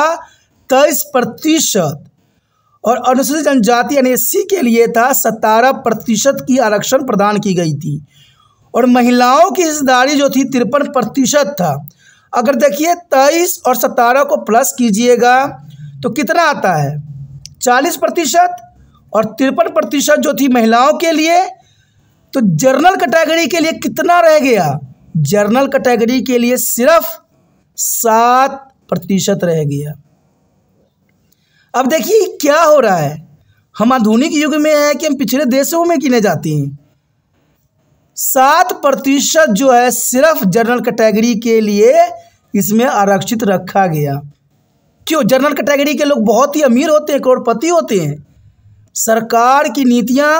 तेईस प्रतिशत और अनुसूचित जनजाति यानी एस के लिए था सतारह प्रतिशत की आरक्षण प्रदान की गई थी और महिलाओं की हिस्सेदारी जो थी तिरपन प्रतिशत था अगर देखिए तेईस और सतारह को प्लस कीजिएगा तो कितना आता है चालीस प्रतिशत और तिरपन प्रतिशत जो थी महिलाओं के लिए तो जर्नल कैटेगरी के लिए कितना रह गया जर्नल कैटेगरी के लिए सिर्फ सात प्रतिशत रह गया अब देखिए क्या हो रहा है हम आधुनिक युग में है कि हम पिछड़े देशों में गिने जाती हैं सात प्रतिशत जो है सिर्फ जनरल कैटेगरी के लिए इसमें आरक्षित रखा गया क्यों जनरल कैटेगरी के लोग बहुत ही अमीर होते हैं करोड़पति होते हैं सरकार की नीतियाँ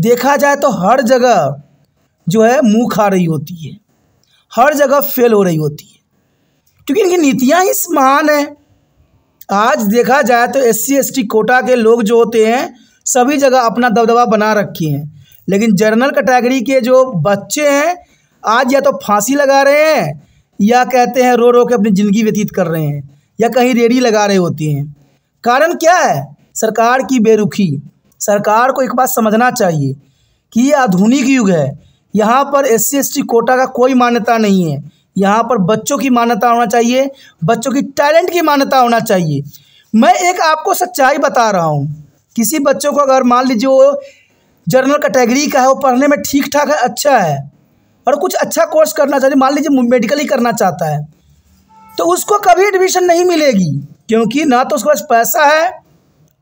देखा जाए तो हर जगह जो है मुँह खा रही होती है हर जगह फेल हो रही होती है क्योंकि इनकी नीतियाँ ही महान है आज देखा जाए तो एस सी कोटा के लोग जो होते हैं सभी जगह अपना दबदबा बना रखे हैं लेकिन जनरल कैटेगरी के जो बच्चे हैं आज या तो फांसी लगा रहे हैं या कहते हैं रो रो के अपनी ज़िंदगी व्यतीत कर रहे हैं या कहीं रेडी लगा रहे होते हैं कारण क्या है सरकार की बेरुखी सरकार को एक बात समझना चाहिए कि ये आधुनिक युग है यहाँ पर एस सी कोटा का कोई मान्यता नहीं है यहाँ पर बच्चों की मान्यता होना चाहिए बच्चों की टैलेंट की मान्यता होना चाहिए मैं एक आपको सच्चाई बता रहा हूँ किसी बच्चों को अगर मान लीजिए वो जनरल कैटेगरी का है वो पढ़ने में ठीक ठाक है अच्छा है और कुछ अच्छा कोर्स करना चाहिए मान लीजिए मेडिकल ही करना चाहता है तो उसको कभी एडमिशन नहीं मिलेगी क्योंकि ना तो उसके पास पैसा है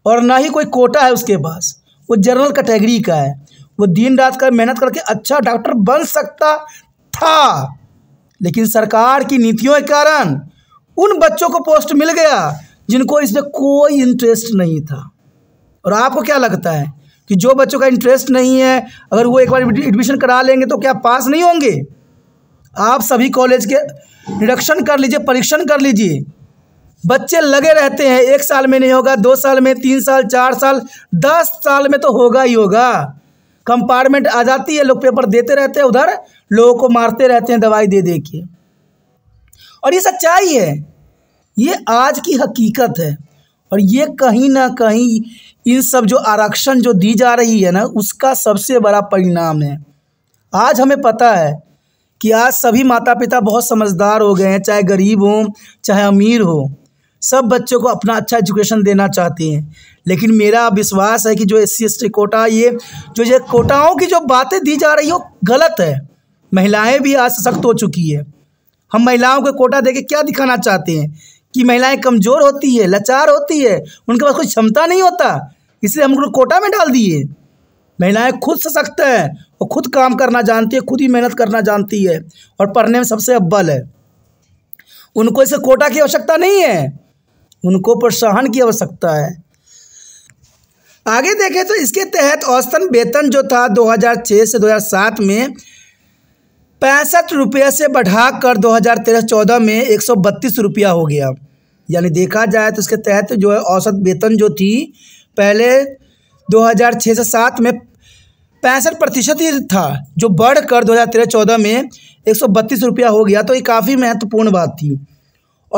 और ना ही कोई कोटा है उसके पास वो जनरल कैटेगरी का है वो दिन रात का मेहनत करके अच्छा डॉक्टर बन सकता था लेकिन सरकार की नीतियों के कारण उन बच्चों को पोस्ट मिल गया जिनको इसमें कोई इंटरेस्ट नहीं था और आपको क्या लगता है कि जो बच्चों का इंटरेस्ट नहीं है अगर वो एक बार एडमिशन करा लेंगे तो क्या पास नहीं होंगे आप सभी कॉलेज के निरीक्षण कर लीजिए परीक्षण कर लीजिए बच्चे लगे रहते हैं एक साल में नहीं होगा दो साल में तीन साल चार साल दस साल में तो होगा ही होगा कंपार्टमेंट आ जाती है लोग पेपर देते रहते हैं उधर लोगों को मारते रहते हैं दवाई दे दे के और ये सच्चाई है ये आज की हकीकत है और ये कहीं ना कहीं इन सब जो आरक्षण जो दी जा रही है ना उसका सबसे बड़ा परिणाम है आज हमें पता है कि आज सभी माता पिता बहुत समझदार हो गए हैं चाहे गरीब हों चाहे अमीर हो सब बच्चों को अपना अच्छा एजुकेशन देना चाहते हैं लेकिन मेरा विश्वास है कि जो एस सी कोटा ये जो ये कोटाओं की जो बातें दी जा रही हो गलत है महिलाएं भी आज सशक्त हो चुकी है हम महिलाओं को कोटा दे के क्या दिखाना चाहते हैं कि महिलाएं कमज़ोर होती है लाचार होती है उनके पास कोई क्षमता नहीं होता इसलिए हम लोग कोटा में डाल दिए महिलाएं खुद सशक्त हैं और खुद काम करना जानती है खुद ही मेहनत करना जानती है और पढ़ने में सबसे अव्वल है उनको इसे कोटा की आवश्यकता नहीं है उनको प्रोत्साहन की आवश्यकता है आगे देखें तो इसके तहत औसतन वेतन जो था 2006 से 2007 में पैंसठ रुपये से बढ़ाकर 2013-14 में एक सौ रुपया हो गया यानी देखा जाए तो इसके तहत जो है औसत वेतन जो थी पहले 2006 से सात में पैंसठ प्रतिशत ही था जो बढ़कर 2013-14 में एक सौ रुपया हो गया तो ये काफ़ी महत्वपूर्ण बात थी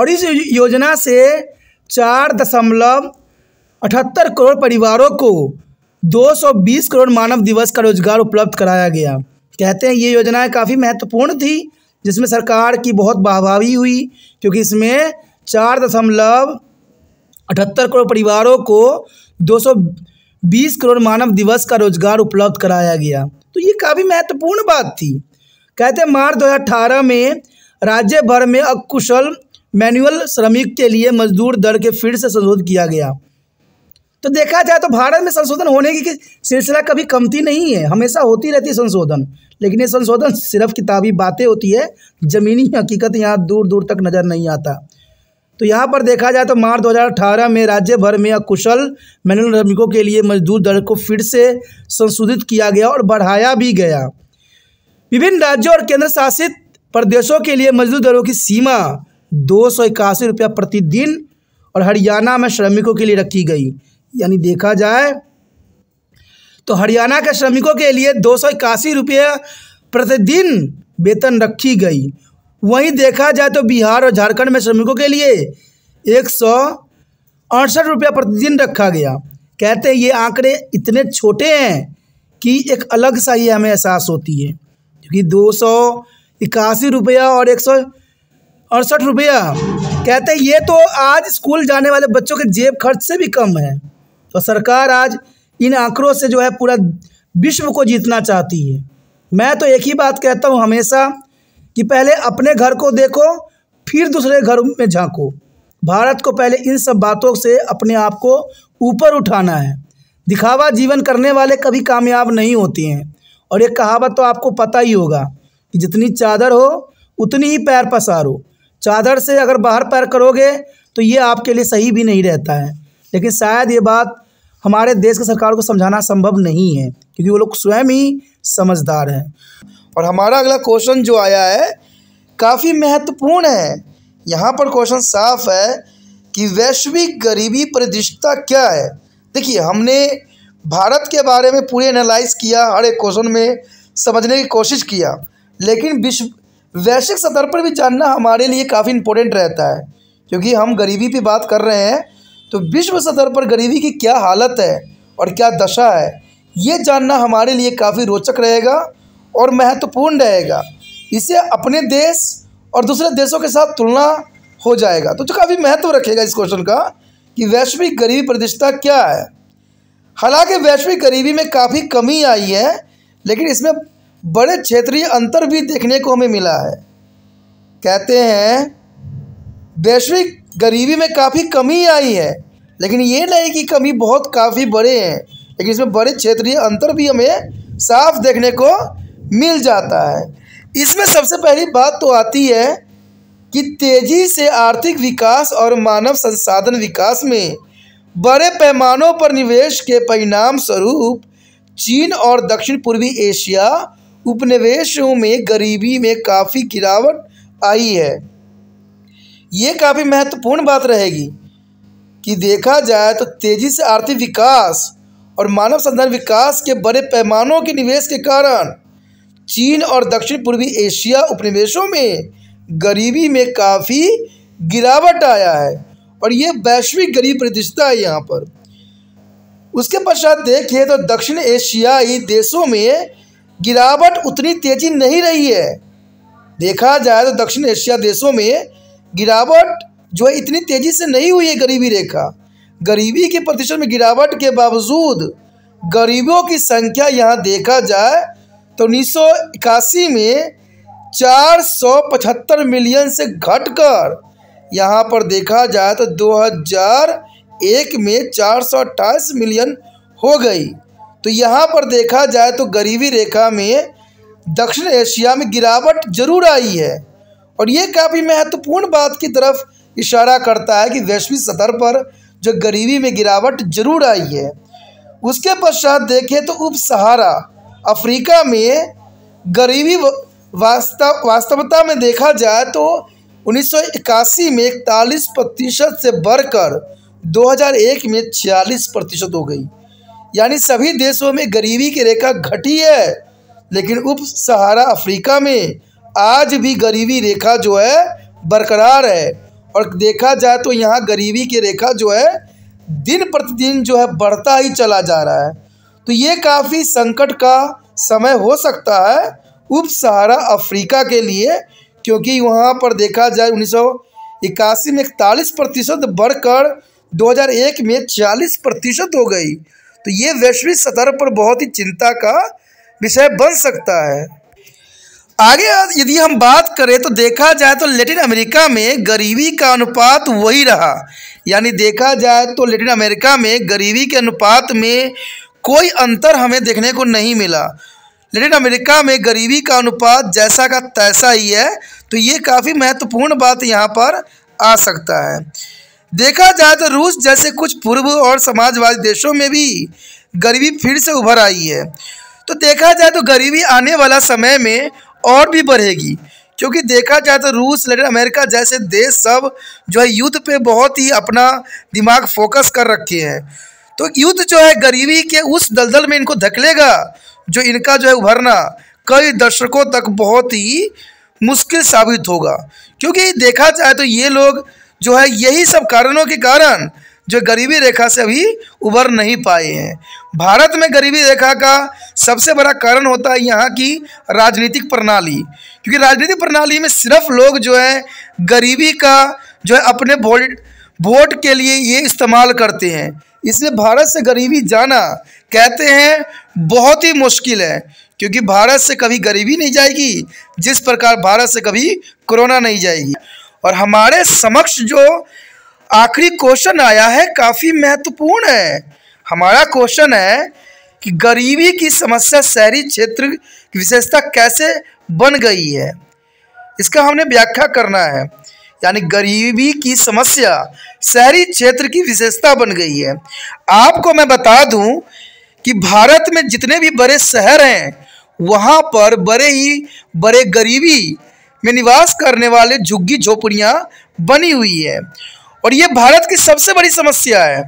और इस योजना से चार दशमलव अठहत्तर करोड़ परिवारों को 220 करोड़ मानव दिवस का रोजगार उपलब्ध कराया गया कहते हैं ये योजनाएं काफ़ी महत्वपूर्ण थी जिसमें सरकार की बहुत बाहभावी हुई क्योंकि इसमें चार दशमलव अठहत्तर करोड़ परिवारों को 220 करोड़ मानव दिवस का रोजगार उपलब्ध कराया गया तो ये काफ़ी महत्वपूर्ण बात थी कहते हैं मार्च दो में राज्य भर में अकुशल मैनुअल श्रमिक के लिए मजदूर दर के फिर से संशोधन किया गया तो देखा जाए तो भारत में संशोधन होने की सिलसिला कभी कमती नहीं है हमेशा होती रहती है संशोधन लेकिन ये संशोधन सिर्फ किताबी बातें होती है ज़मीनी हकीकत यहाँ दूर दूर तक नज़र नहीं आता तो यहाँ पर देखा जाए तो मार्च 2018 में राज्य भर में अकुशल मैनुअल श्रमिकों के लिए मजदूर दर को फिर से संशोधित किया गया और बढ़ाया भी गया विभिन्न राज्यों और केंद्र शासित प्रदेशों के लिए मजदूर दरों की सीमा दो सौ इक्यासी रुपया प्रतिदिन और हरियाणा में श्रमिकों के लिए रखी गई यानी देखा जाए तो हरियाणा के श्रमिकों के लिए दो सौ इक्यासी रुपया प्रतिदिन वेतन रखी गई वहीं देखा जाए तो बिहार और झारखंड में श्रमिकों के लिए एक सौ अड़सठ रुपया प्रतिदिन रखा गया कहते हैं ये आंकड़े इतने छोटे हैं कि एक अलग सा ही हमें एहसास होती है क्योंकि दो सौ इक्यासी रुपया और एक सौ अड़सठ रुपया कहते हैं ये तो आज स्कूल जाने वाले बच्चों के जेब खर्च से भी कम है तो सरकार आज इन आंकड़ों से जो है पूरा विश्व को जीतना चाहती है मैं तो एक ही बात कहता हूँ हमेशा कि पहले अपने घर को देखो फिर दूसरे घर में झांको भारत को पहले इन सब बातों से अपने आप को ऊपर उठाना है दिखावा जीवन करने वाले कभी कामयाब नहीं होते हैं और एक कहावत तो आपको पता ही होगा कि जितनी चादर हो उतनी ही पैर पसारो चादर से अगर बाहर पैर करोगे तो ये आपके लिए सही भी नहीं रहता है लेकिन शायद ये बात हमारे देश की सरकार को समझाना संभव नहीं है क्योंकि वो लोग स्वयं ही समझदार हैं और हमारा अगला क्वेश्चन जो आया है काफ़ी महत्वपूर्ण है यहाँ पर क्वेश्चन साफ है कि वैश्विक गरीबी परिदृष्टता क्या है देखिए हमने भारत के बारे में पूरे एनालाइज किया हर एक क्वेश्चन में समझने की कोशिश किया लेकिन विश्व वैश्विक स्तर पर भी जानना हमारे लिए काफ़ी इम्पोर्टेंट रहता है क्योंकि हम गरीबी पर बात कर रहे हैं तो विश्व स्तर पर गरीबी की क्या हालत है और क्या दशा है ये जानना हमारे लिए काफ़ी रोचक रहेगा और महत्वपूर्ण रहेगा इसे अपने देश और दूसरे देशों के साथ तुलना हो जाएगा तो जो काफ़ी महत्व रखेगा इस क्वेश्चन का कि वैश्विक गरीबी प्रतिष्ठा क्या है हालांकि वैश्विक गरीबी में काफ़ी कमी आई है लेकिन इसमें बड़े क्षेत्रीय अंतर भी देखने को हमें मिला है कहते हैं वैश्विक गरीबी में काफ़ी कमी आई है लेकिन ये नहीं कि कमी बहुत काफ़ी बड़े हैं लेकिन इसमें बड़े क्षेत्रीय अंतर भी हमें साफ देखने को मिल जाता है इसमें सबसे पहली बात तो आती है कि तेज़ी से आर्थिक विकास और मानव संसाधन विकास में बड़े पैमानों पर निवेश के परिणाम स्वरूप चीन और दक्षिण पूर्वी एशिया उपनिवेशों में गरीबी में काफ़ी गिरावट आई है ये काफ़ी महत्वपूर्ण बात रहेगी कि देखा जाए तो तेज़ी से आर्थिक विकास और मानव संसाधन विकास के बड़े पैमानों के निवेश के कारण चीन और दक्षिण पूर्वी एशिया उपनिवेशों में गरीबी में काफ़ी गिरावट आया है और ये वैश्विक गरीब प्रतिष्ठा है यहाँ पर उसके पश्चात देखिए तो दक्षिण एशियाई देशों में गिरावट उतनी तेजी नहीं रही है देखा जाए तो दक्षिण एशिया देशों में गिरावट जो है इतनी तेजी से नहीं हुई है गरीबी रेखा गरीबी के प्रतिशत में गिरावट के बावजूद गरीबों की संख्या यहाँ देखा जाए तो उन्नीस में पचहत्तर मिलियन से घटकर यहाँ पर देखा जाए तो 2001 में चार मिलियन हो गई तो यहाँ पर देखा जाए तो गरीबी रेखा में दक्षिण एशिया में गिरावट जरूर आई है और ये काफ़ी महत्वपूर्ण बात की तरफ इशारा करता है कि वैश्विक सतर पर जो गरीबी में गिरावट जरूर आई है उसके पश्चात देखें तो उप सहारा अफ्रीका में गरीबी वास्तव वास्तवता में देखा जाए तो 1981 में इकतालीस प्रतिशत से बढ़कर 2001 में छियालीस प्रतिशत हो गई यानी सभी देशों में गरीबी की रेखा घटी है लेकिन उप सहारा अफ्रीका में आज भी गरीबी रेखा जो है बरकरार है और देखा जाए तो यहाँ गरीबी की रेखा जो है दिन प्रतिदिन जो है बढ़ता ही चला जा रहा है तो ये काफ़ी संकट का समय हो सकता है उप सहारा अफ्रीका के लिए क्योंकि वहाँ पर देखा जाए उन्नीस इक्यासी में इकतालीस प्रतिशत बढ़कर 2001 में 40 प्रतिशत हो गई तो ये वैश्विक सतर पर बहुत ही चिंता का विषय बन सकता है आगे यदि हम बात करें तो देखा जाए तो लेटिन अमेरिका में गरीबी का अनुपात वही रहा यानी देखा जाए तो लेटिन अमेरिका में गरीबी के अनुपात में कोई अंतर हमें देखने को नहीं मिला लेटिन अमेरिका में गरीबी का अनुपात जैसा का तैसा ही है तो ये काफ़ी महत्वपूर्ण बात यहाँ पर आ सकता है देखा जाए तो रूस जैसे कुछ पूर्व और समाजवादी देशों में भी गरीबी फिर से उभर आई है तो देखा जाए तो गरीबी आने वाला समय में और भी बढ़ेगी क्योंकि देखा जाए तो रूस लेटिन अमेरिका जैसे देश सब जो है युद्ध पे बहुत ही अपना दिमाग फोकस कर रखे हैं तो युद्ध जो है गरीबी के उस दलदल में इनको धकलेगा जो इनका जो है उभरना कई दशकों तक बहुत ही मुश्किल साबित होगा क्योंकि देखा जाए तो ये लोग जो है यही सब कारणों के कारण जो गरीबी रेखा से अभी उभर नहीं पाए हैं भारत में गरीबी रेखा का सबसे बड़ा कारण होता है यहाँ की राजनीतिक प्रणाली क्योंकि राजनीतिक प्रणाली में सिर्फ लोग जो है गरीबी का जो है अपने वोट वोट के लिए ये इस्तेमाल करते हैं इसलिए भारत से गरीबी जाना कहते हैं बहुत ही मुश्किल है क्योंकि भारत से कभी गरीबी नहीं जाएगी जिस प्रकार भारत से कभी कोरोना नहीं जाएगी और हमारे समक्ष जो आखिरी क्वेश्चन आया है काफ़ी महत्वपूर्ण है हमारा क्वेश्चन है कि गरीबी की समस्या शहरी क्षेत्र की विशेषता कैसे बन गई है इसका हमने व्याख्या करना है यानी गरीबी की समस्या शहरी क्षेत्र की विशेषता बन गई है आपको मैं बता दूं कि भारत में जितने भी बड़े शहर हैं वहाँ पर बड़े ही बड़े गरीबी में निवास करने वाले झुग्गी झोपड़ियाँ बनी हुई है और ये भारत की सबसे बड़ी समस्या है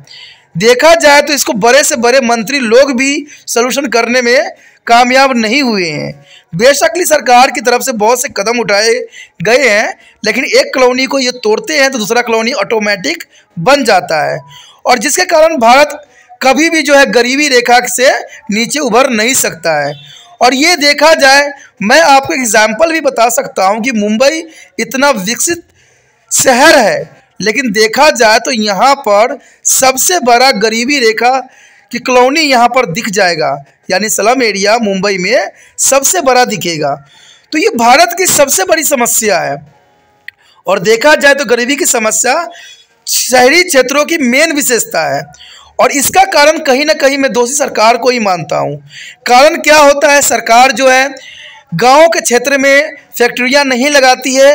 देखा जाए तो इसको बड़े से बड़े मंत्री लोग भी सलूशन करने में कामयाब नहीं हुए हैं बेशकली सरकार की तरफ से बहुत से कदम उठाए गए हैं लेकिन एक कॉलोनी को ये तोड़ते हैं तो दूसरा कॉलोनी ऑटोमेटिक बन जाता है और जिसके कारण भारत कभी भी जो है गरीबी रेखा से नीचे उभर नहीं सकता है और ये देखा जाए मैं आपको एग्जाम्पल भी बता सकता हूँ कि मुंबई इतना विकसित शहर है लेकिन देखा जाए तो यहाँ पर सबसे बड़ा गरीबी रेखा की कॉलोनी यहाँ पर दिख जाएगा यानी सलम एरिया मुंबई में सबसे बड़ा दिखेगा तो ये भारत की सबसे बड़ी समस्या है और देखा जाए तो गरीबी की समस्या शहरी क्षेत्रों की मेन विशेषता है और इसका कारण कहीं ना कहीं मैं दोषी सरकार को ही मानता हूँ कारण क्या होता है सरकार जो है गाँव के क्षेत्र में फैक्ट्रियाँ नहीं लगाती है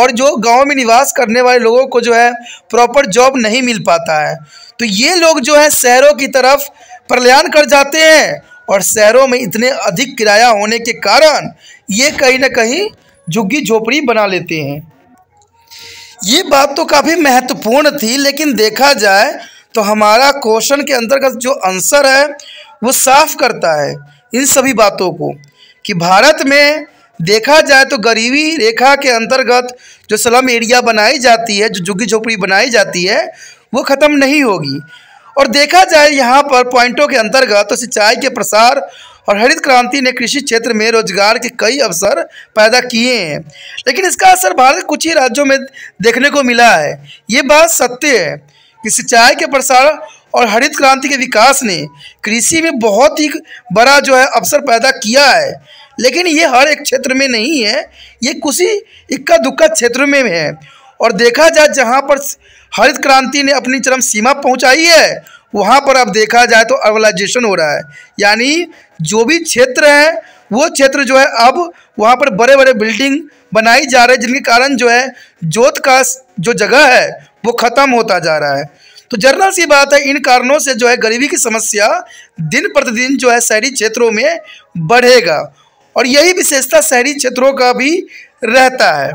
और जो गांव में निवास करने वाले लोगों को जो है प्रॉपर जॉब नहीं मिल पाता है तो ये लोग जो है शहरों की तरफ प्रलयान कर जाते हैं और शहरों में इतने अधिक किराया होने के कारण ये कहीं ना कहीं झुग्गी झोपड़ी बना लेते हैं ये बात तो काफ़ी महत्वपूर्ण थी लेकिन देखा जाए तो हमारा क्वेश्चन के अंतर्गत जो आंसर है वो साफ करता है इन सभी बातों को कि भारत में देखा जाए तो गरीबी रेखा के अंतर्गत जो स्लम एरिया बनाई जाती है जो झुग्गी झोपड़ी बनाई जाती है वो ख़त्म नहीं होगी और देखा जाए यहाँ पर पॉइंटों के अंतर्गत तो सिंचाई के प्रसार और हरित क्रांति ने कृषि क्षेत्र में रोजगार के कई अवसर पैदा किए हैं लेकिन इसका असर भारत के कुछ ही राज्यों में देखने को मिला है ये बात सत्य है कि सिंचाई के प्रसार और हरित क्रांति के विकास ने कृषि में बहुत ही बड़ा जो है अवसर पैदा किया है लेकिन ये हर एक क्षेत्र में नहीं है ये कुछ ही इक्का दुक्का क्षेत्र में है और देखा जाए जहाँ पर हरित क्रांति ने अपनी चरम सीमा पहुँचाई है वहाँ पर अब देखा जाए तो अर्बलाइजेशन हो रहा है यानी जो भी क्षेत्र है वो क्षेत्र जो है अब वहाँ पर बड़े बड़े बिल्डिंग बनाई जा रहे हैं जिनके कारण जो है जोत का जो जगह है वो ख़त्म होता जा रहा है तो जरनल सी बात है इन कारणों से जो है गरीबी की समस्या दिन प्रतिदिन जो है शहरी क्षेत्रों में बढ़ेगा और यही विशेषता शहरी क्षेत्रों का भी रहता है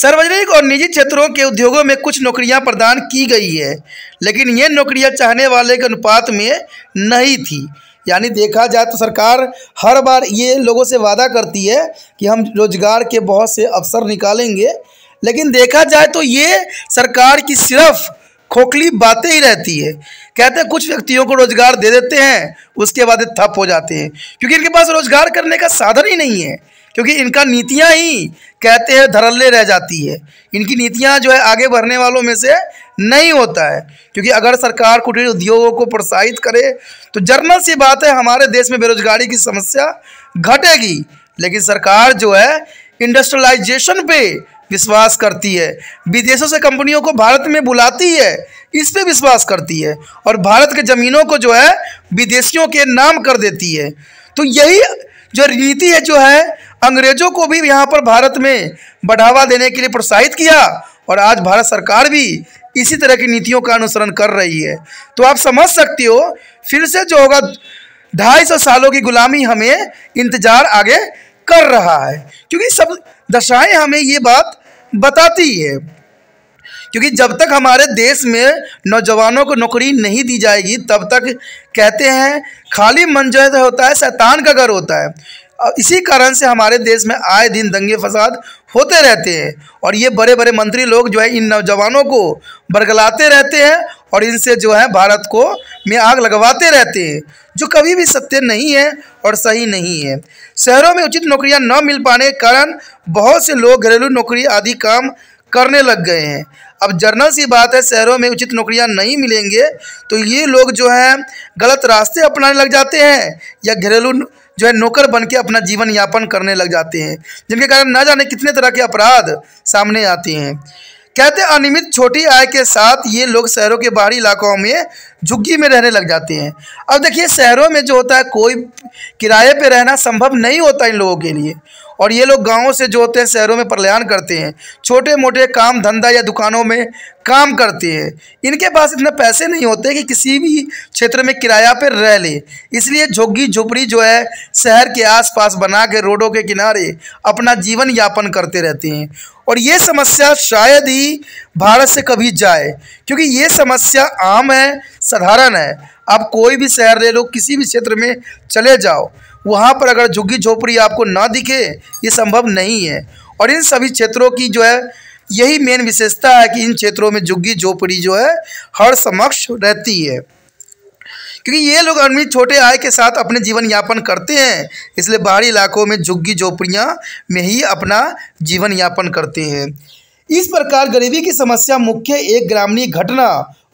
सार्वजनिक और निजी क्षेत्रों के उद्योगों में कुछ नौकरियां प्रदान की गई है लेकिन ये नौकरियां चाहने वाले के अनुपात में नहीं थी यानी देखा जाए तो सरकार हर बार ये लोगों से वादा करती है कि हम रोज़गार के बहुत से अवसर निकालेंगे लेकिन देखा जाए तो ये सरकार की सिर्फ खोखली बातें ही रहती है कहते हैं कुछ व्यक्तियों को रोजगार दे देते हैं उसके बाद थप हो जाते हैं क्योंकि इनके पास रोजगार करने का साधन ही नहीं है क्योंकि इनका नीतियाँ ही कहते हैं धरल्ले रह जाती है इनकी नीतियाँ जो है आगे बढ़ने वालों में से नहीं होता है क्योंकि अगर सरकार कुटीर उद्योगों को प्रोत्साहित करे तो जर्नल सी बात है हमारे देश में बेरोजगारी की समस्या घटेगी लेकिन सरकार जो है इंडस्ट्रियलाइजेशन पे विश्वास करती है विदेशों से कंपनियों को भारत में बुलाती है इस पे विश्वास करती है और भारत के ज़मीनों को जो है विदेशियों के नाम कर देती है तो यही जो नीति है जो है अंग्रेजों को भी यहाँ पर भारत में बढ़ावा देने के लिए प्रोत्साहित किया और आज भारत सरकार भी इसी तरह की नीतियों का अनुसरण कर रही है तो आप समझ सकते हो फिर से जो होगा ढाई सौ सालों की गुलामी हमें इंतज़ार आगे कर रहा है क्योंकि सब दशाएं हमें ये बात बताती है क्योंकि जब तक हमारे देश में नौजवानों को नौकरी नहीं दी जाएगी तब तक कहते हैं खाली मन जो तो होता है शैतान का घर होता है और इसी कारण से हमारे देश में आए दिन दंगे फसाद होते रहते हैं और ये बड़े बड़े मंत्री लोग जो है इन नौजवानों को बरगलाते रहते हैं और इनसे जो है भारत को में आग लगवाते रहते हैं जो कभी भी सत्य नहीं है और सही नहीं है शहरों में उचित नौकरियां न मिल पाने के कारण बहुत से लोग घरेलू नौकरी आदि काम करने लग गए हैं अब जर्नल सी बात है शहरों में उचित नौकरियां नहीं मिलेंगे तो ये लोग जो हैं गलत रास्ते अपनाने लग जाते हैं या घरेलू जो है नौकर बन के अपना जीवन यापन करने लग जाते हैं जिनके कारण ना जाने कितने तरह के अपराध सामने आते हैं कहते अनियमित छोटी आय के साथ ये लोग शहरों के बाहरी इलाकों में झुग्गी में रहने लग जाते हैं अब देखिए शहरों में जो होता है कोई किराए पे रहना संभव नहीं होता इन लोगों के लिए और ये लोग गाँव से जो होते हैं शहरों में प्रलयान करते हैं छोटे मोटे काम धंधा या दुकानों में काम करते हैं इनके पास इतने पैसे नहीं होते कि किसी भी क्षेत्र में किराया पर रह ले इसलिए झुग्गी झुपड़ी जो है शहर के आसपास बना के रोडों के किनारे अपना जीवन यापन करते रहते हैं और ये समस्या शायद ही भारत से कभी जाए क्योंकि ये समस्या आम है साधारण है आप कोई भी शहर ले लो किसी भी क्षेत्र में चले जाओ वहाँ पर अगर झुग्गी झोपड़ी आपको ना दिखे ये संभव नहीं है और इन सभी क्षेत्रों की जो है यही मेन विशेषता है कि इन क्षेत्रों में झुग्गी झोपड़ी जो है हर समक्ष रहती है क्योंकि ये लोग अमीर छोटे आय के साथ अपने जीवन यापन करते हैं इसलिए बाहरी इलाकों में झुग्गी झोपड़ियाँ में ही अपना जीवन यापन करते हैं इस प्रकार गरीबी की समस्या मुख्य एक ग्रामीण घटना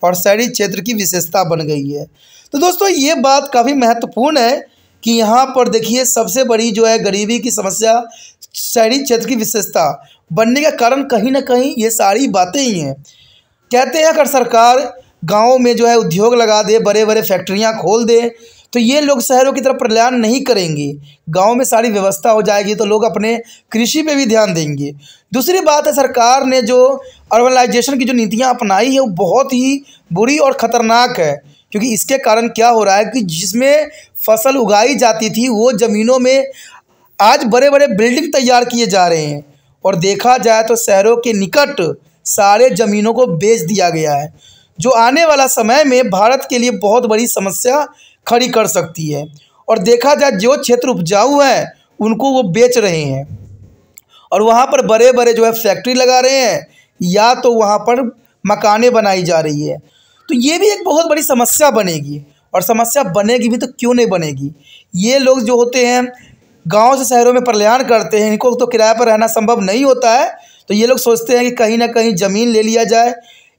और शहरी क्षेत्र की विशेषता बन गई है तो दोस्तों ये बात काफ़ी महत्वपूर्ण है कि यहाँ पर देखिए सबसे बड़ी जो है गरीबी की समस्या शहरी क्षेत्र की विशेषता बनने का कारण कहीं ना कहीं ये सारी बातें ही हैं कहते हैं अगर सरकार गाँव में जो है उद्योग लगा दे बड़े बड़े फैक्ट्रियाँ खोल दे तो ये लोग शहरों की तरफ प्रलयान नहीं करेंगे गांव में सारी व्यवस्था हो जाएगी तो लोग अपने कृषि पे भी ध्यान देंगे दूसरी बात है सरकार ने जो अर्बनलाइजेशन की जो नीतियां अपनाई है वो बहुत ही बुरी और ख़तरनाक है क्योंकि इसके कारण क्या हो रहा है कि जिसमें फसल उगाई जाती थी वो ज़मीनों में आज बड़े बड़े बिल्डिंग तैयार किए जा रहे हैं और देखा जाए तो शहरों के निकट सारे ज़मीनों को बेच दिया गया है जो आने वाला समय में भारत के लिए बहुत बड़ी समस्या खड़ी कर सकती है और देखा जाए जो क्षेत्र उपजाऊ हैं उनको वो बेच रहे हैं और वहाँ पर बड़े बड़े जो है फैक्ट्री लगा रहे हैं या तो वहाँ पर मकानें बनाई जा रही है तो ये भी एक बहुत बड़ी समस्या बनेगी और समस्या बनेगी भी तो क्यों नहीं बनेगी ये लोग जो होते हैं गांव से शहरों में प्रलयाण करते हैं इनको तो किराए पर रहना संभव नहीं होता है तो ये लोग सोचते हैं कि कहीं ना कहीं ज़मीन ले लिया जाए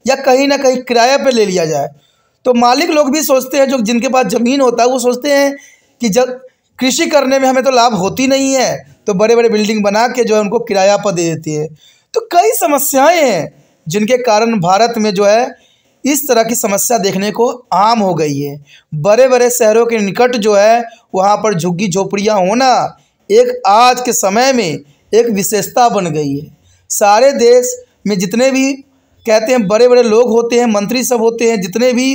या कहीं ना कहीं किराए पर ले लिया जाए तो मालिक लोग भी सोचते हैं जो जिनके पास ज़मीन होता है वो सोचते हैं कि जब कृषि करने में हमें तो लाभ होती नहीं है तो बड़े बड़े बिल्डिंग बना के जो है उनको किराया पर दे देती है तो कई समस्याएं हैं जिनके कारण भारत में जो है इस तरह की समस्या देखने को आम हो गई है बड़े बड़े शहरों के निकट जो है वहाँ पर झुग्गी झोपड़ियाँ होना एक आज के समय में एक विशेषता बन गई है सारे देश में जितने भी कहते हैं बड़े बड़े लोग होते हैं मंत्री सब होते हैं जितने भी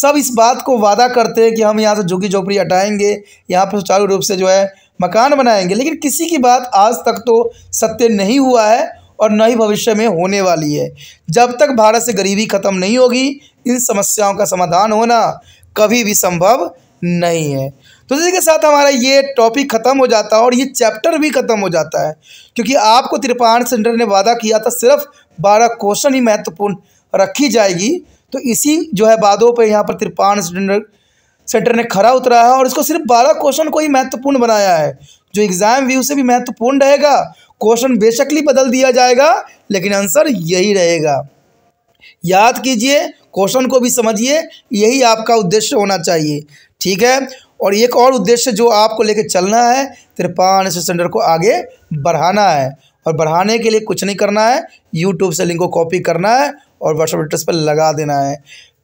सब इस बात को वादा करते हैं कि हम यहाँ से झुग्गी झोपड़ी हटाएंगे यहाँ पर सुचारू रूप से जो है मकान बनाएंगे लेकिन किसी की बात आज तक तो सत्य नहीं हुआ है और न ही भविष्य में होने वाली है जब तक भारत से गरीबी खत्म नहीं होगी इन समस्याओं का समाधान होना कभी भी संभव नहीं है तो इसी के साथ हमारा ये टॉपिक ख़त्म हो जाता है और ये चैप्टर भी ख़त्म हो जाता है क्योंकि आपको त्रिपाण सेंटर ने वादा किया था सिर्फ बारह क्वेश्चन ही महत्वपूर्ण रखी जाएगी तो इसी जो है बादों पर यहाँ पर तिरपान स्टैंडर्ड सेंटर ने खरा उतरा है और इसको सिर्फ बारह क्वेश्चन को ही महत्वपूर्ण बनाया है जो एग्जाम व्यू से भी महत्वपूर्ण रहेगा क्वेश्चन बेशकली बदल दिया जाएगा लेकिन आंसर यही रहेगा याद कीजिए क्वेश्चन को भी समझिए यही आपका उद्देश्य होना चाहिए ठीक है और एक और उद्देश्य जो आपको लेकर चलना है तिरपान सेंटर को आगे बढ़ाना है और बढ़ाने के लिए कुछ नहीं करना है यूट्यूब से लिंक को कॉपी करना है और व्हाट्सअप एड्रेस पर लगा देना है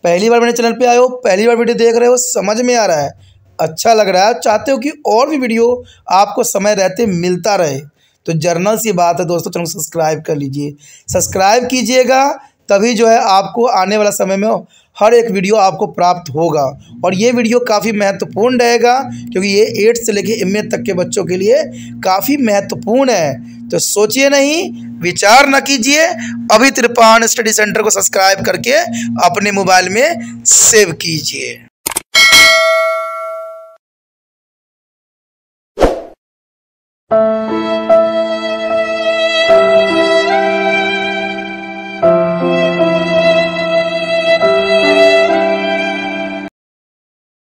पहली बार मेरे चैनल पर आए हो पहली बार वीडियो देख रहे हो समझ में आ रहा है अच्छा लग रहा है चाहते हो कि और भी वीडियो आपको समय रहते मिलता रहे तो जर्नल सी बात है दोस्तों चैनल सब्सक्राइब कर लीजिए सब्सक्राइब कीजिएगा तभी जो है आपको आने वाला समय में हर एक वीडियो आपको प्राप्त होगा और ये वीडियो काफ़ी महत्वपूर्ण रहेगा क्योंकि ये एट्थ से लेके एम तक के बच्चों के लिए काफ़ी महत्वपूर्ण है तो सोचिए नहीं विचार न कीजिए अभी त्रिपाण स्टडी सेंटर को सब्सक्राइब करके अपने मोबाइल में सेव कीजिए